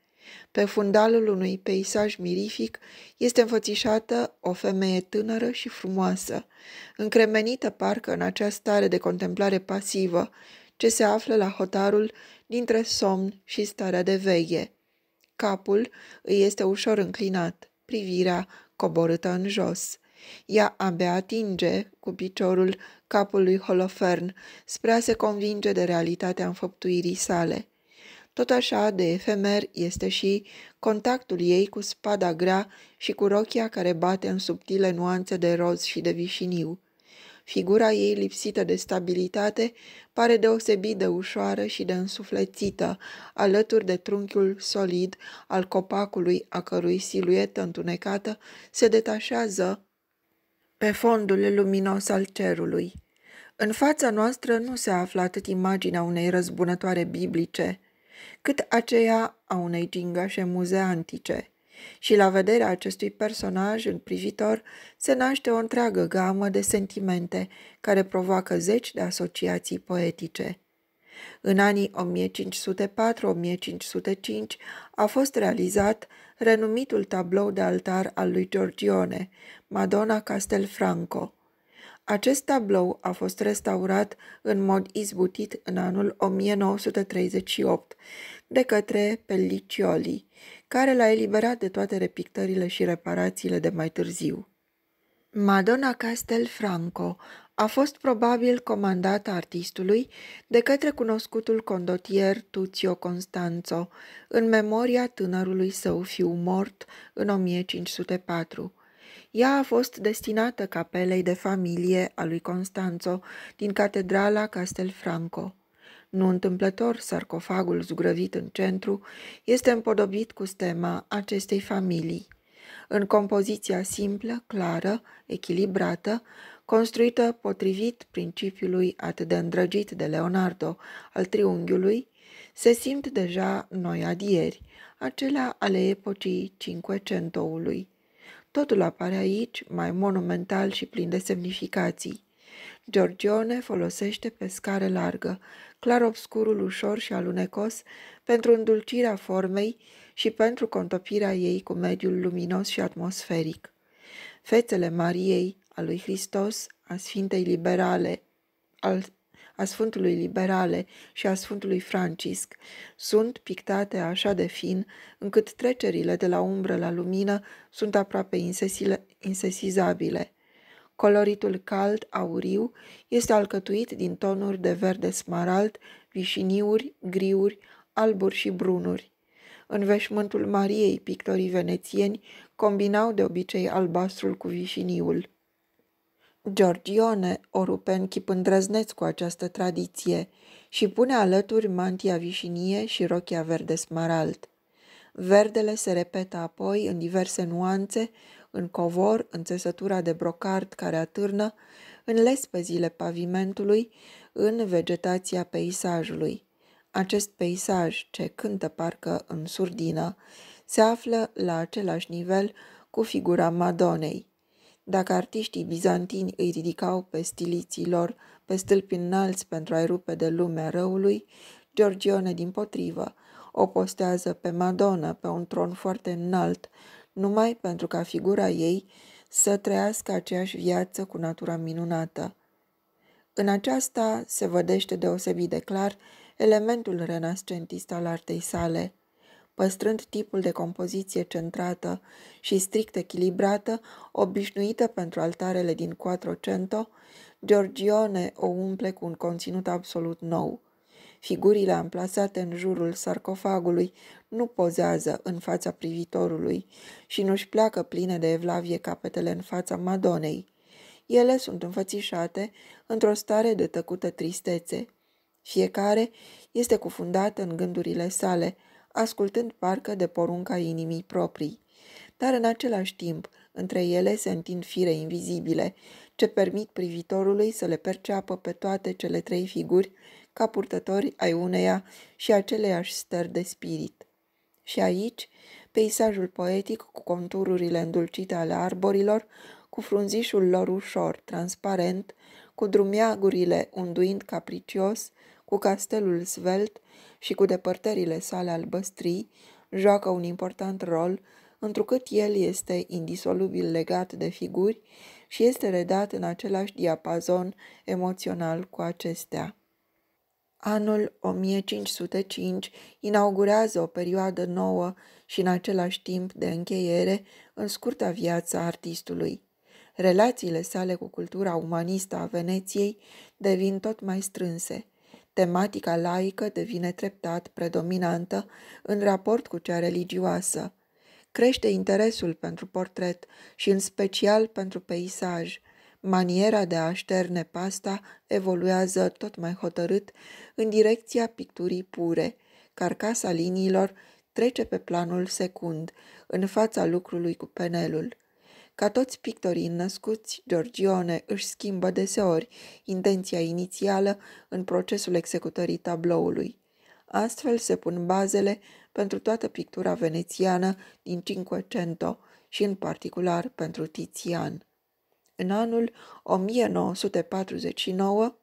[SPEAKER 1] Pe fundalul unui peisaj mirific este înfățișată o femeie tânără și frumoasă, încremenită parcă în această stare de contemplare pasivă, ce se află la hotarul dintre somn și starea de veche. Capul îi este ușor înclinat, privirea coborâtă în jos. Ea abia atinge, cu piciorul, capul lui Holofern, spre a se convinge de realitatea înfăptuirii sale. Tot așa de efemer este și contactul ei cu spada grea și cu rochia care bate în subtile nuanțe de roz și de vișiniu. Figura ei lipsită de stabilitate pare deosebit de ușoară și de însuflețită, alături de trunchiul solid al copacului, a cărui siluetă întunecată se detașează pe fondul luminos al cerului. În fața noastră nu se află atât imaginea unei răzbunătoare biblice, cât aceea a unei gingașe muze antice. Și la vederea acestui personaj în privitor se naște o întreagă gamă de sentimente care provoacă zeci de asociații poetice. În anii 1504-1505 a fost realizat renumitul tablou de altar al lui Giorgione, Madonna Castelfranco. Acest tablou a fost restaurat în mod izbutit în anul 1938 de către Pelliccioli, care l-a eliberat de toate repictările și reparațiile de mai târziu. Madonna Castelfranco a fost probabil comandată artistului de către cunoscutul condotier Tuzio Constanzo în memoria tânărului său fiu mort în 1504. Ea a fost destinată capelei de familie a lui Constanzo din catedrala Castelfranco. Nu întâmplător, sarcofagul zugrăvit în centru este împodobit cu stema acestei familii. În compoziția simplă, clară, echilibrată, construită potrivit principiului atât de îndrăgit de Leonardo al triunghiului, se simt deja noi adieri, acelea ale epocii Cinquecentoului. Totul apare aici mai monumental și plin de semnificații. Giorgione folosește pe scară largă, clar obscurul ușor și alunecos, pentru îndulcirea formei și pentru contopirea ei cu mediul luminos și atmosferic. Fețele Mariei, al lui Hristos, a Sfintei Liberale, al, a Sfântului Liberale și a Sfântului Francisc sunt pictate așa de fin încât trecerile de la umbră la lumină sunt aproape insesile, insesizabile. Coloritul cald, auriu, este alcătuit din tonuri de verde smarald, vișiniuri, griuri, alburi și brunuri. În veșmântul Mariei, pictorii venețieni combinau de obicei albastrul cu vișiniul. Georgione o rupe în chip îndrăzneț cu această tradiție și pune alături mantia vișinie și rochia verde smarald. Verdele se repetă apoi în diverse nuanțe, în covor, în țesătura de brocard care atârnă, în lespezile pavimentului, în vegetația peisajului. Acest peisaj, ce cântă parcă în surdină, se află la același nivel cu figura Madonei. Dacă artiștii bizantini îi ridicau pe stiliții lor pe stâlpi înalți pentru a-i rupe de lumea răului, Georgione, din potrivă, o postează pe Madonna pe un tron foarte înalt, numai pentru ca figura ei să trăiască aceeași viață cu natura minunată. În aceasta se vădește deosebit de clar elementul renascentist al artei sale – păstrând tipul de compoziție centrată și strict echilibrată, obișnuită pentru altarele din Quattrocento, Giorgione o umple cu un conținut absolut nou. Figurile amplasate în jurul sarcofagului nu pozează în fața privitorului și nu-și pleacă pline de evlavie capetele în fața Madonei. Ele sunt înfățișate într-o stare de tăcută tristețe. Fiecare este cufundată în gândurile sale, ascultând parcă de porunca inimii proprii. Dar în același timp, între ele se întind fire invizibile, ce permit privitorului să le perceapă pe toate cele trei figuri ca purtători ai uneia și aceleiași stări de spirit. Și aici, peisajul poetic cu contururile îndulcite ale arborilor, cu frunzișul lor ușor, transparent, cu drumeagurile unduind capricios, cu castelul svelt, și cu depărtările sale albăstrii, joacă un important rol, întrucât el este indisolubil legat de figuri și este redat în același diapazon emoțional cu acestea. Anul 1505 inaugurează o perioadă nouă și în același timp de încheiere în scurta viață artistului. Relațiile sale cu cultura umanistă a Veneției devin tot mai strânse – tematica laică devine treptat predominantă în raport cu cea religioasă. Crește interesul pentru portret și în special pentru peisaj. Maniera de a șterne pasta evoluează tot mai hotărât în direcția picturii pure. Carcasa liniilor trece pe planul secund, în fața lucrului cu penelul. Ca toți pictorii născuți, Giorgione își schimbă deseori intenția inițială în procesul executării tabloului. Astfel se pun bazele pentru toată pictura venețiană din Cinquecento și în particular pentru Tizian. În anul 1949,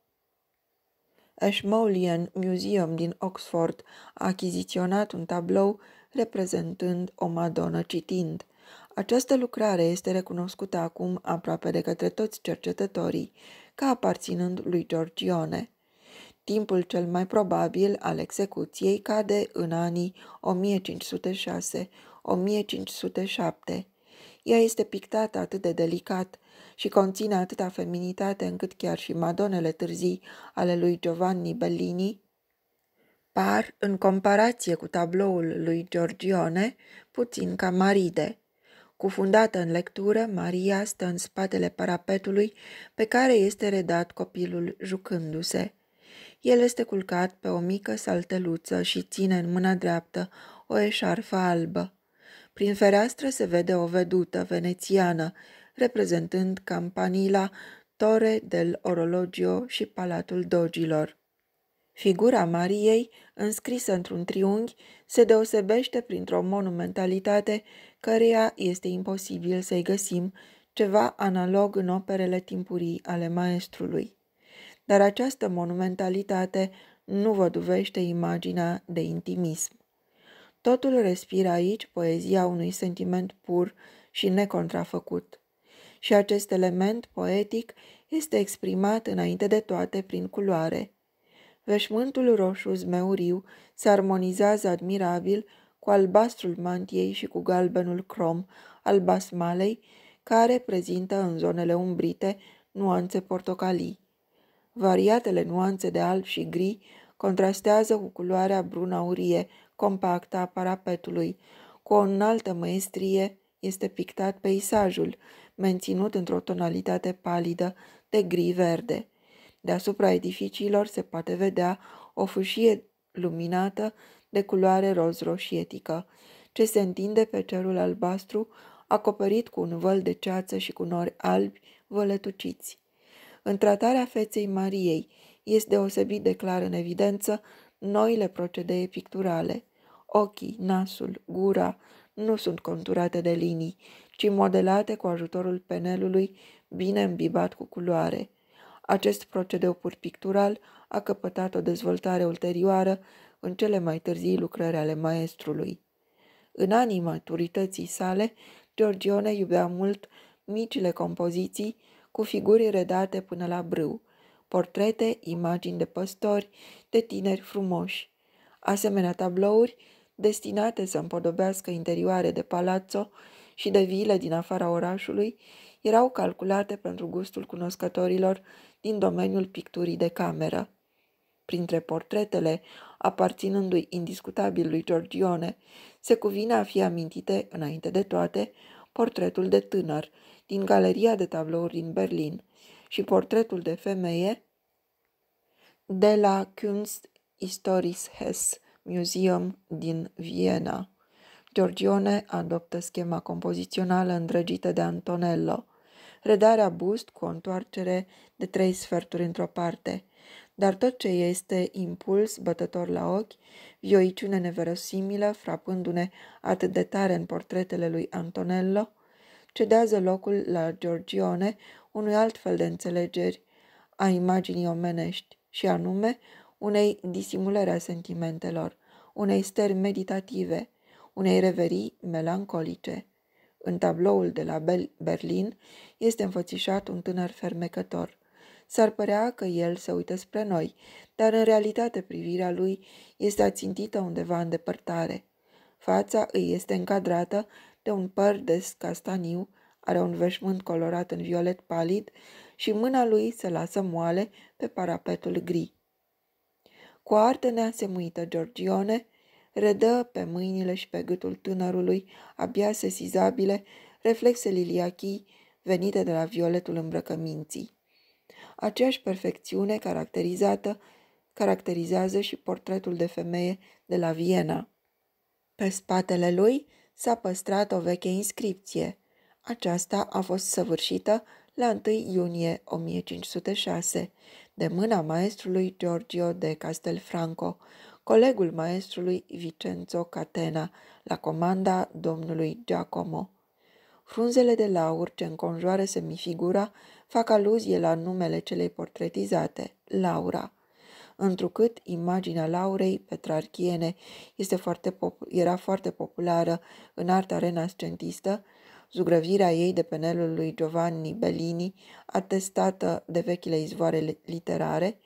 [SPEAKER 1] Ashmolean Museum din Oxford a achiziționat un tablou reprezentând o Madonă citind – această lucrare este recunoscută acum aproape de către toți cercetătorii, ca aparținând lui Giorgione. Timpul cel mai probabil al execuției cade în anii 1506-1507. Ea este pictată atât de delicat și conține atâta feminitate încât chiar și madonele târzii ale lui Giovanni Bellini par, în comparație cu tabloul lui Giorgione, puțin ca maride. Cufundată în lectură, Maria stă în spatele parapetului pe care este redat copilul jucându-se. El este culcat pe o mică salteluță și ține în mâna dreaptă o eșarfă albă. Prin fereastră se vede o vedută venețiană, reprezentând campanila Torre del Orologio și Palatul Dogilor. Figura Mariei, înscrisă într-un triunghi, se deosebește printr-o monumentalitate căreia este imposibil să-i găsim ceva analog în operele timpurii ale maestrului. Dar această monumentalitate nu văduvește imaginea de intimism. Totul respiră aici poezia unui sentiment pur și necontrafăcut. Și acest element poetic este exprimat înainte de toate prin culoare, Veșmântul roșu zmeuriu se armonizează admirabil cu albastrul mantiei și cu galbenul crom al basmalei, care prezintă în zonele umbrite nuanțe portocalii. Variatele nuanțe de alb și gri contrastează cu culoarea brunaurie compactă a parapetului. Cu o înaltă măestrie este pictat peisajul, menținut într-o tonalitate palidă de gri-verde. Deasupra edificiilor se poate vedea o fâșie luminată de culoare roz-roșietică, ce se întinde pe cerul albastru, acoperit cu un văl de ceață și cu nori albi vălătuciți. În tratarea feței Mariei este deosebit de clar în evidență noile procedee picturale. Ochii, nasul, gura nu sunt conturate de linii, ci modelate cu ajutorul penelului bine îmbibat cu culoare. Acest procedeu pur pictural a căpătat o dezvoltare ulterioară în cele mai târzii lucrări ale maestrului. În anii maturității sale, Giorgione iubea mult micile compoziții cu figuri redate până la brâu, portrete, imagini de păstori, de tineri frumoși. Asemenea tablouri, destinate să împodobească interioare de palazzo și de vile din afara orașului, erau calculate pentru gustul cunoscătorilor din domeniul picturii de cameră. Printre portretele aparținându-i indiscutabil lui Giorgione, se cuvine a fi amintite, înainte de toate, portretul de tânăr din Galeria de Tablouri din Berlin și portretul de femeie de la Kunsthistorisches Museum din Viena. Giorgione adoptă schema compozițională îndrăgită de Antonello – redarea bust cu o întoarcere de trei sferturi într-o parte. Dar tot ce este impuls bătător la ochi, vioiciune neverosimilă, frapându-ne atât de tare în portretele lui Antonello, cedează locul la Giorgione unui alt fel de înțelegeri a imaginii omenești, și anume unei disimulări a sentimentelor, unei stări meditative, unei reverii melancolice. În tabloul de la Berlin este înfățișat un tânăr fermecător. S-ar părea că el se uită spre noi, dar în realitate privirea lui este ațintită undeva în depărtare. Fața îi este încadrată de un păr des castaniu, are un veșmânt colorat în violet palid și mâna lui se lasă moale pe parapetul gri. Cu artă neasemuită, Georgione redă pe mâinile și pe gâtul tânărului, abia sesizabile, reflexe liliachii venite de la violetul îmbrăcăminții. Aceeași perfecțiune caracterizată caracterizează și portretul de femeie de la Viena. Pe spatele lui s-a păstrat o veche inscripție. Aceasta a fost săvârșită la 1 iunie 1506 de mâna maestrului Giorgio de Castelfranco, colegul maestrului Vincenzo Catena, la comanda domnului Giacomo. Frunzele de laur ce înconjoară semifigura fac aluzie la numele celei portretizate, Laura. Întrucât imaginea Laurei Petrarchiene este foarte era foarte populară în arta renascentistă, zugrăvirea ei de penelul lui Giovanni Bellini, atestată de vechile izvoare literare,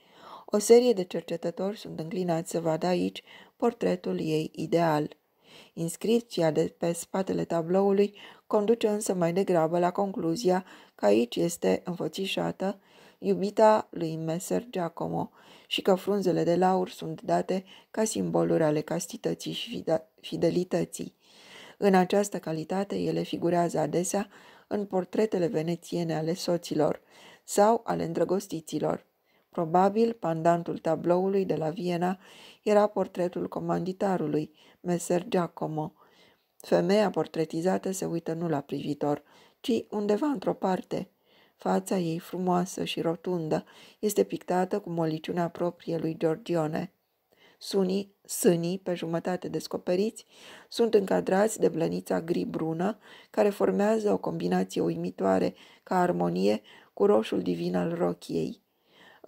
[SPEAKER 1] o serie de cercetători sunt înclinați să vadă aici portretul ei ideal. Inscripția de pe spatele tabloului conduce însă mai degrabă la concluzia că aici este înfățișată iubita lui Messer Giacomo și că frunzele de laur sunt date ca simboluri ale castității și fidelității. În această calitate, ele figurează adesea în portretele venețiene ale soților sau ale îndrăgostiților. Probabil, pandantul tabloului de la Viena era portretul comanditarului, Messer Giacomo. Femeia portretizată se uită nu la privitor, ci undeva într-o parte. Fața ei frumoasă și rotundă este pictată cu moliciunea proprie lui Giorgione. Sunii, sânii, pe jumătate descoperiți, sunt încadrați de blănița gri-brună, care formează o combinație uimitoare ca armonie cu roșul divin al rochiei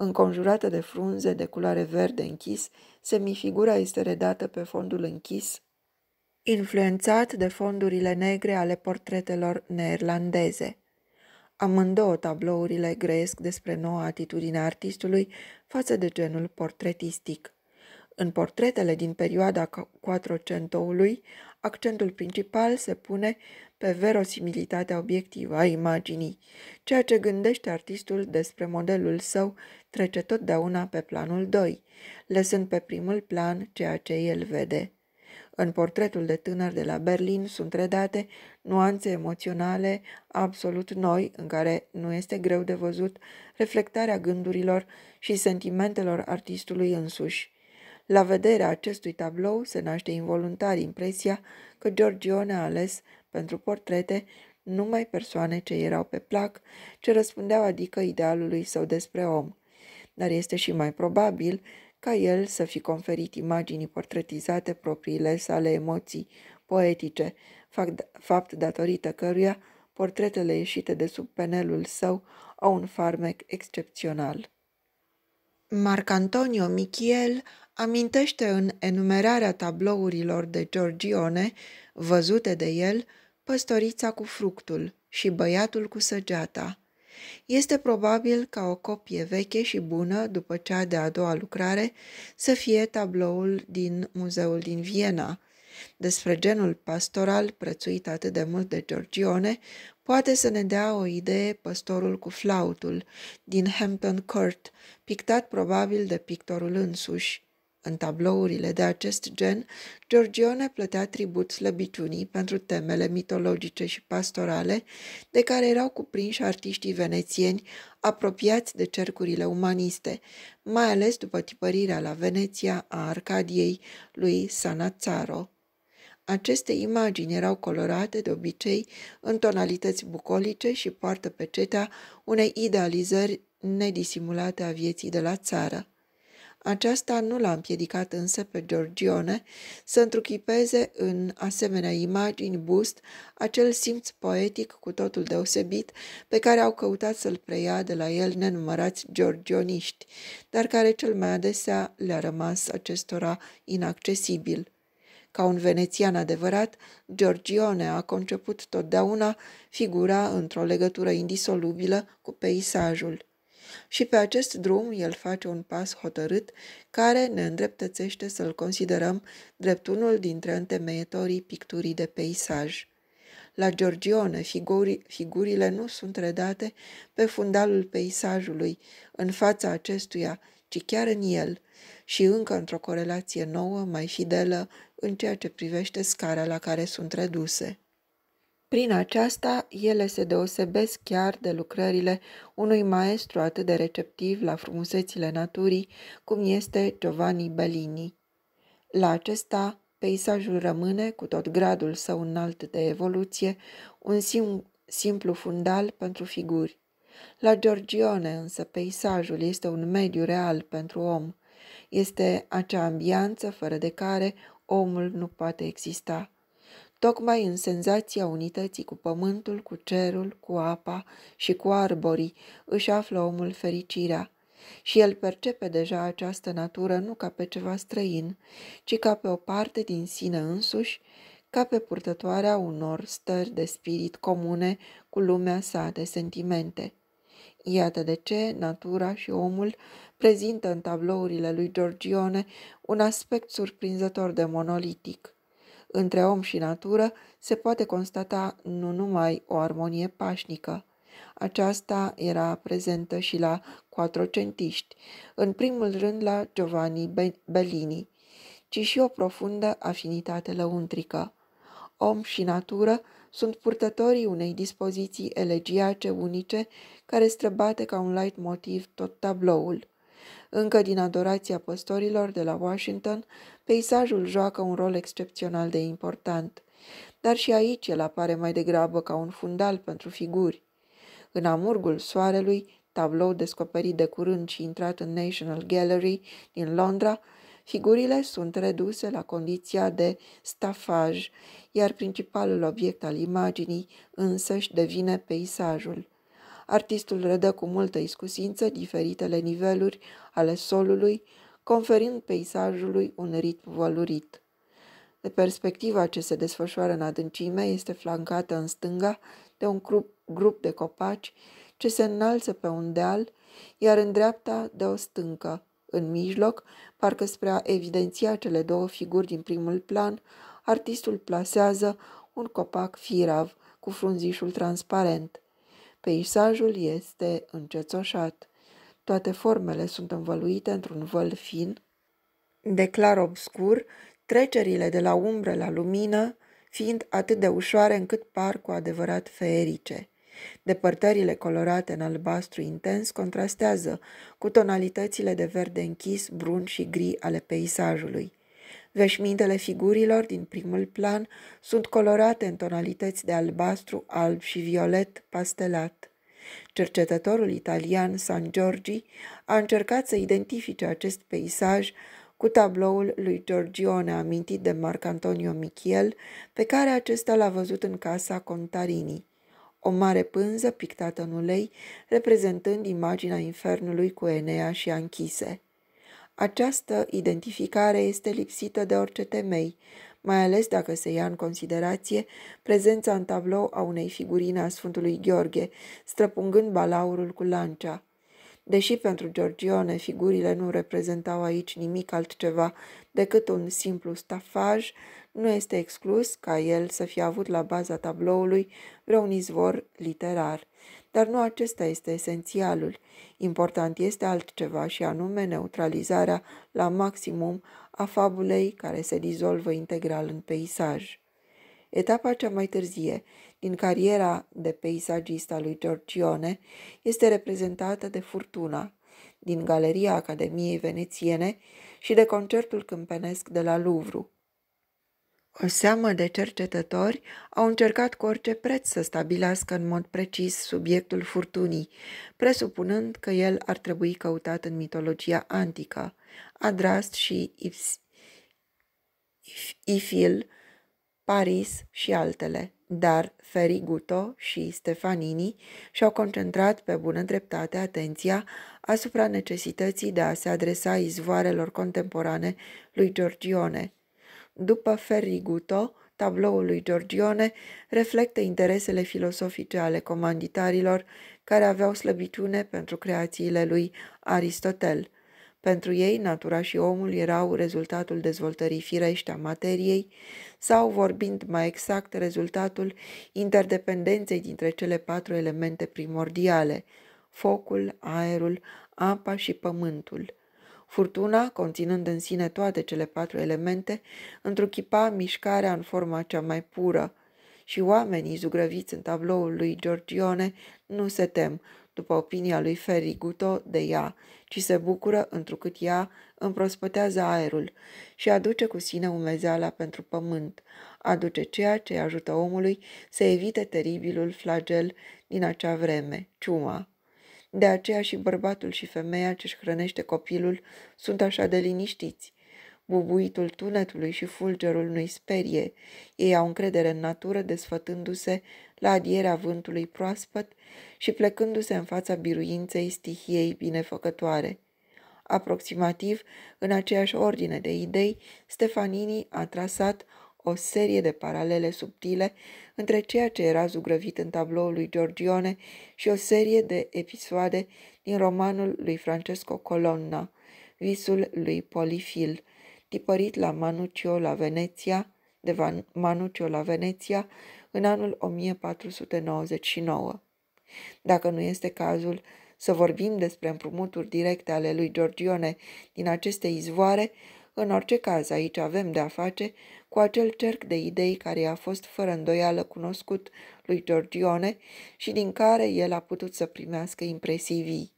[SPEAKER 1] înconjurată de frunze de culoare verde închis, semifigura este redată pe fondul închis, influențat de fondurile negre ale portretelor neerlandeze. Amândouă tablourile greesc despre noua atitudine a artistului față de genul portretistic. În portretele din perioada 400-ului accentul principal se pune pe verosimilitatea obiectivă a imaginii. Ceea ce gândește artistul despre modelul său trece totdeauna pe planul 2, lăsând pe primul plan ceea ce el vede. În portretul de tânăr de la Berlin sunt redate nuanțe emoționale absolut noi, în care nu este greu de văzut reflectarea gândurilor și sentimentelor artistului însuși. La vederea acestui tablou se naște involuntar impresia că Giorgione a ales pentru portrete numai persoane ce erau pe plac, ce răspundeau adică idealului său despre om. Dar este și mai probabil ca el să fi conferit imaginii portretizate propriile sale emoții poetice, fapt datorită căruia portretele ieșite de sub penelul său au un farmec excepțional. Marcantonio Michiel amintește în enumerarea tablourilor de Giorgione, văzute de el, păstorița cu fructul și băiatul cu săgeata. Este probabil ca o copie veche și bună, după cea de a doua lucrare, să fie tabloul din muzeul din Viena. Despre genul pastoral prețuit atât de mult de Giorgione, poate să ne dea o idee păstorul cu flautul, din Hampton Court, pictat probabil de pictorul însuși. În tablourile de acest gen, Giorgione plătea tribut slăbiciunii pentru temele mitologice și pastorale de care erau cuprinși artiștii venețieni apropiați de cercurile umaniste, mai ales după tipărirea la Veneția a Arcadiei lui Sanazzaro. Aceste imagini erau colorate de obicei în tonalități bucolice și poartă peceta unei idealizări nedisimulate a vieții de la țară. Aceasta nu l-a împiedicat însă pe Giorgione, să întruchipeze în asemenea imagini bust acel simț poetic cu totul deosebit pe care au căutat să-l preia de la el nenumărați georgioniști, dar care cel mai adesea le-a rămas acestora inaccesibil. Ca un venețian adevărat, Giorgione a conceput totdeauna figura într-o legătură indisolubilă cu peisajul și pe acest drum el face un pas hotărât care ne îndreptățește să-l considerăm drept unul dintre întemeietorii picturii de peisaj. La Giorgione, figuri, figurile nu sunt redate pe fundalul peisajului, în fața acestuia, ci chiar în el, și încă într-o corelație nouă, mai fidelă, în ceea ce privește scara la care sunt reduse. Prin aceasta, ele se deosebesc chiar de lucrările unui maestru atât de receptiv la frumusețile naturii, cum este Giovanni Bellini. La acesta, peisajul rămâne, cu tot gradul său înalt de evoluție, un sim simplu fundal pentru figuri. La Giorgione însă peisajul este un mediu real pentru om. Este acea ambianță fără de care omul nu poate exista tocmai în senzația unității cu pământul, cu cerul, cu apa și cu arborii, își află omul fericirea. Și el percepe deja această natură nu ca pe ceva străin, ci ca pe o parte din sine însuși, ca pe purtătoarea unor stări de spirit comune cu lumea sa de sentimente. Iată de ce natura și omul prezintă în tablourile lui Giorgione un aspect surprinzător de monolitic – între om și natură se poate constata nu numai o armonie pașnică. Aceasta era prezentă și la quattrocentiști, în primul rând la Giovanni Bellini, ci și o profundă afinitate lăuntrică. Om și natură sunt purtătorii unei dispoziții elegiace unice care străbate ca un light motiv tot tabloul. Încă din adorația păstorilor de la Washington, peisajul joacă un rol excepțional de important. Dar și aici el apare mai degrabă ca un fundal pentru figuri. În amurgul soarelui, tablou descoperit de curând și intrat în National Gallery din Londra, Figurile sunt reduse la condiția de stafaj, iar principalul obiect al imaginii însăși devine peisajul. Artistul redă cu multă iscusință diferitele niveluri ale solului, conferind peisajului un ritm valurit. De perspectiva ce se desfășoară în adâncime este flancată în stânga de un grup, grup de copaci ce se înalță pe un deal, iar în dreapta de o stâncă. În mijloc, parcă spre a evidenția cele două figuri din primul plan, artistul plasează un copac firav cu frunzișul transparent. Peisajul este încețoșat. Toate formele sunt învăluite într-un văl fin, de clar obscur, trecerile de la umbră la lumină fiind atât de ușoare încât par cu adevărat feerice. Depărtările colorate în albastru intens contrastează cu tonalitățile de verde închis, brun și gri ale peisajului. Veșmintele figurilor din primul plan sunt colorate în tonalități de albastru, alb și violet pastelat. Cercetătorul italian San Giorgi a încercat să identifice acest peisaj cu tabloul lui Giorgione amintit de Marcantonio Michiel, pe care acesta l-a văzut în casa Contarini. O mare pânză pictată în ulei, reprezentând imaginea infernului cu Enea și Anchise. Această identificare este lipsită de orice temei, mai ales dacă se ia în considerație prezența în tablou a unei figurine a Sfântului Gheorghe, străpungând balaurul cu lancia. Deși pentru Georgione figurile nu reprezentau aici nimic altceva decât un simplu stafaj, nu este exclus ca el să fie avut la baza tabloului vreun izvor literar dar nu acesta este esențialul. Important este altceva și anume neutralizarea la maximum a fabulei care se dizolvă integral în peisaj. Etapa cea mai târzie din cariera de peisagist a lui Giorgione este reprezentată de Furtuna, din Galeria Academiei Venețiene și de Concertul Câmpenesc de la Louvre, o seamă de cercetători au încercat cu orice preț să stabilească în mod precis subiectul furtunii, presupunând că el ar trebui căutat în mitologia antică. Adrast și Ips- Ifil, Paris și altele, dar Feriguto și Stefanini și-au concentrat pe bună dreptate atenția asupra necesității de a se adresa izvoarelor contemporane lui Giorgione – după Ferriguto, tabloul lui Giorgione reflectă interesele filosofice ale comanditarilor care aveau slăbiciune pentru creațiile lui Aristotel. Pentru ei, natura și omul erau rezultatul dezvoltării firești a materiei sau, vorbind mai exact, rezultatul interdependenței dintre cele patru elemente primordiale, focul, aerul, apa și pământul. Furtuna, conținând în sine toate cele patru elemente, întruchipa mișcarea în forma cea mai pură. Și oamenii zugrăviți în tabloul lui Giorgione nu se tem, după opinia lui Ferriguto, de ea, ci se bucură întrucât ea împrospătează aerul și aduce cu sine umezeala pentru pământ, aduce ceea ce ajută omului să evite teribilul flagel din acea vreme, ciuma. De aceea și bărbatul și femeia ce-și hrănește copilul sunt așa de liniștiți. Bubuitul tunetului și fulgerul nu-i sperie. Ei au încredere în natură, desfătându-se la adierea vântului proaspăt și plecându-se în fața biruinței stihiei binefăcătoare. Aproximativ, în aceeași ordine de idei, Stefanini a trasat o serie de paralele subtile între ceea ce era zugrăvit în tabloul lui Giorgione și o serie de episoade din romanul lui Francesco Colonna, Visul lui Polifil, tipărit la Manuccio la Veneția, de Van Manuccio la Veneția, în anul 1499. Dacă nu este cazul să vorbim despre împrumuturi directe ale lui Giorgione din aceste izvoare, în orice caz, aici avem de-a face cu acel cerc de idei care a fost fără îndoială cunoscut lui Giorgione și din care el a putut să primească impresii vii.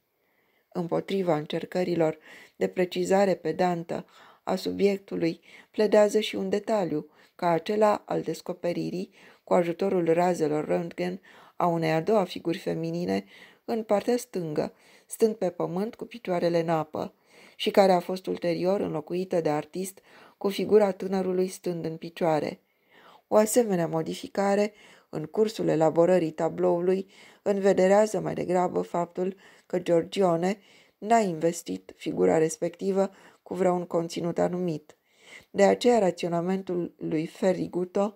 [SPEAKER 1] Împotriva încercărilor de precizare pedantă a subiectului, pledează și un detaliu, ca acela al descoperirii, cu ajutorul razelor Röntgen, a unei a doua figuri feminine în partea stângă, stând pe pământ cu picioarele în apă, și care a fost ulterior înlocuită de artist cu figura tânărului stând în picioare. O asemenea modificare, în cursul elaborării tabloului, învederează mai degrabă faptul că Giorgione n-a investit figura respectivă cu vreun conținut anumit. De aceea raționamentul lui Ferriguto,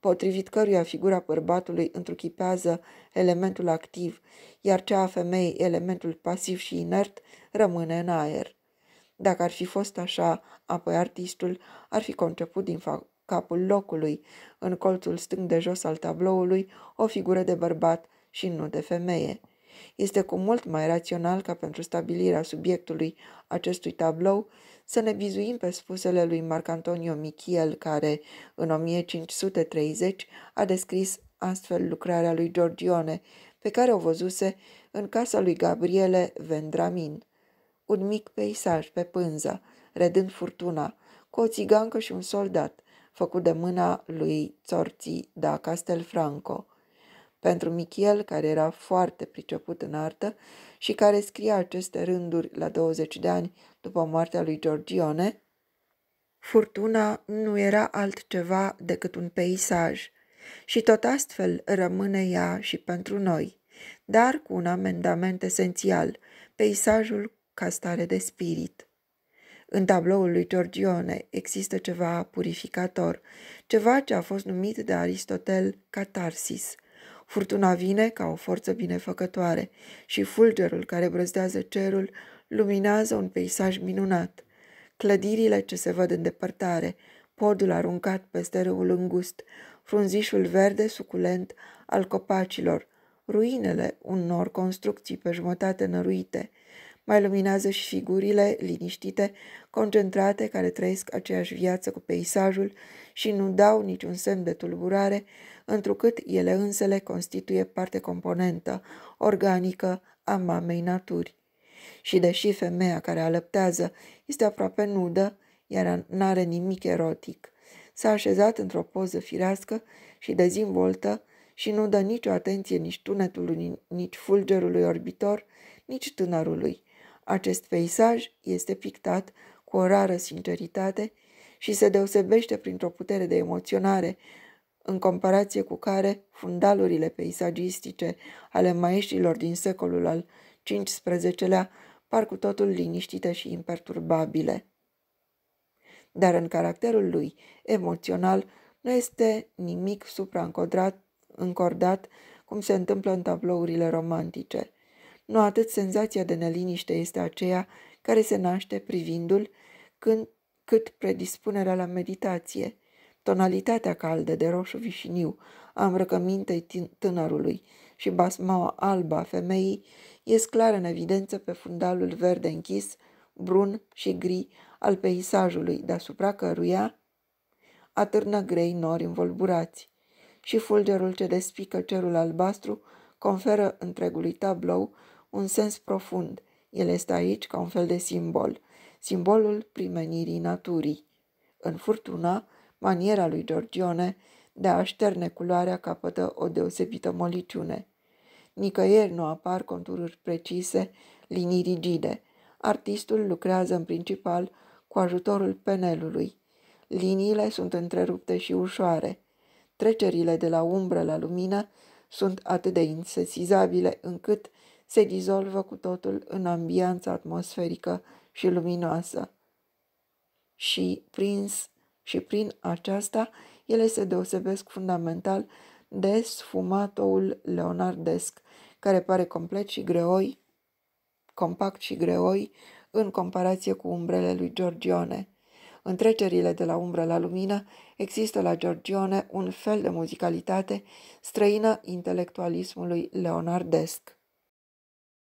[SPEAKER 1] potrivit căruia figura bărbatului întruchipează elementul activ, iar cea a femeii elementul pasiv și inert, rămâne în aer. Dacă ar fi fost așa, apoi artistul ar fi conceput din capul locului, în colțul stâng de jos al tabloului, o figură de bărbat și nu de femeie. Este cu mult mai rațional ca pentru stabilirea subiectului acestui tablou să ne vizuim pe spusele lui Marc Antonio Michiel, care în 1530 a descris astfel lucrarea lui Giorgione, pe care o văzuse în casa lui Gabriele Vendramin un mic peisaj pe pânză, redând furtuna, cu o țigancă și un soldat, făcut de mâna lui Țorții da Castelfranco. Pentru Michiel, care era foarte priceput în artă și care scria aceste rânduri la 20 de ani după moartea lui Giorgione, furtuna nu era altceva decât un peisaj și tot astfel rămâne ea și pentru noi, dar cu un amendament esențial, peisajul ca stare de spirit. În tabloul lui Giorgione există ceva purificator, ceva ce a fost numit de Aristotel catarsis. Furtuna vine ca o forță binefăcătoare și fulgerul care brăzdează cerul luminează un peisaj minunat. Clădirile ce se văd în depărtare, podul aruncat peste râul îngust, frunzișul verde suculent al copacilor, ruinele unor construcții pe jumătate năruite, mai luminează și figurile liniștite, concentrate, care trăiesc aceeași viață cu peisajul și nu dau niciun semn de tulburare, întrucât ele însele constituie parte componentă, organică, a mamei naturi. Și deși femeia care alăptează este aproape nudă, iar n-are nimic erotic, s-a așezat într-o poză firească și dezinvoltă și nu dă nicio atenție nici tunetului, nici fulgerului orbitor, nici tânărului, acest peisaj este pictat cu o rară sinceritate și se deosebește printr-o putere de emoționare, în comparație cu care fundalurile peisagistice ale maestrilor din secolul al XV-lea par cu totul liniștite și imperturbabile. Dar în caracterul lui emoțional nu este nimic supraîncordat, încordat, cum se întâmplă în tablourile romantice – nu atât senzația de neliniște este aceea care se naște privindul, când, cât predispunerea la meditație, tonalitatea caldă de roșu vișiniu a îmbrăcămintei tânărului și basmaua albă a femeii ies clar în evidență pe fundalul verde închis, brun și gri al peisajului, deasupra căruia atârnă grei nori învolburați și fulgerul ce despică cerul albastru conferă întregului tablou un sens profund. El este aici ca un fel de simbol, simbolul primenirii naturii. În furtuna, maniera lui Georgione de a șterne culoarea capătă o deosebită moliciune. Nicăieri nu apar contururi precise, linii rigide. Artistul lucrează în principal cu ajutorul penelului. Liniile sunt întrerupte și ușoare. Trecerile de la umbră la lumină sunt atât de insesizabile încât se dizolvă cu totul în ambianța atmosferică și luminoasă. Și, prins, și prin aceasta, ele se deosebesc fundamental de sfumatoul leonardesc, care pare complet și greoi, compact și greoi, în comparație cu umbrele lui Giorgione. În trecerile de la umbră la lumină există la Giorgione un fel de muzicalitate străină intelectualismului leonardesc.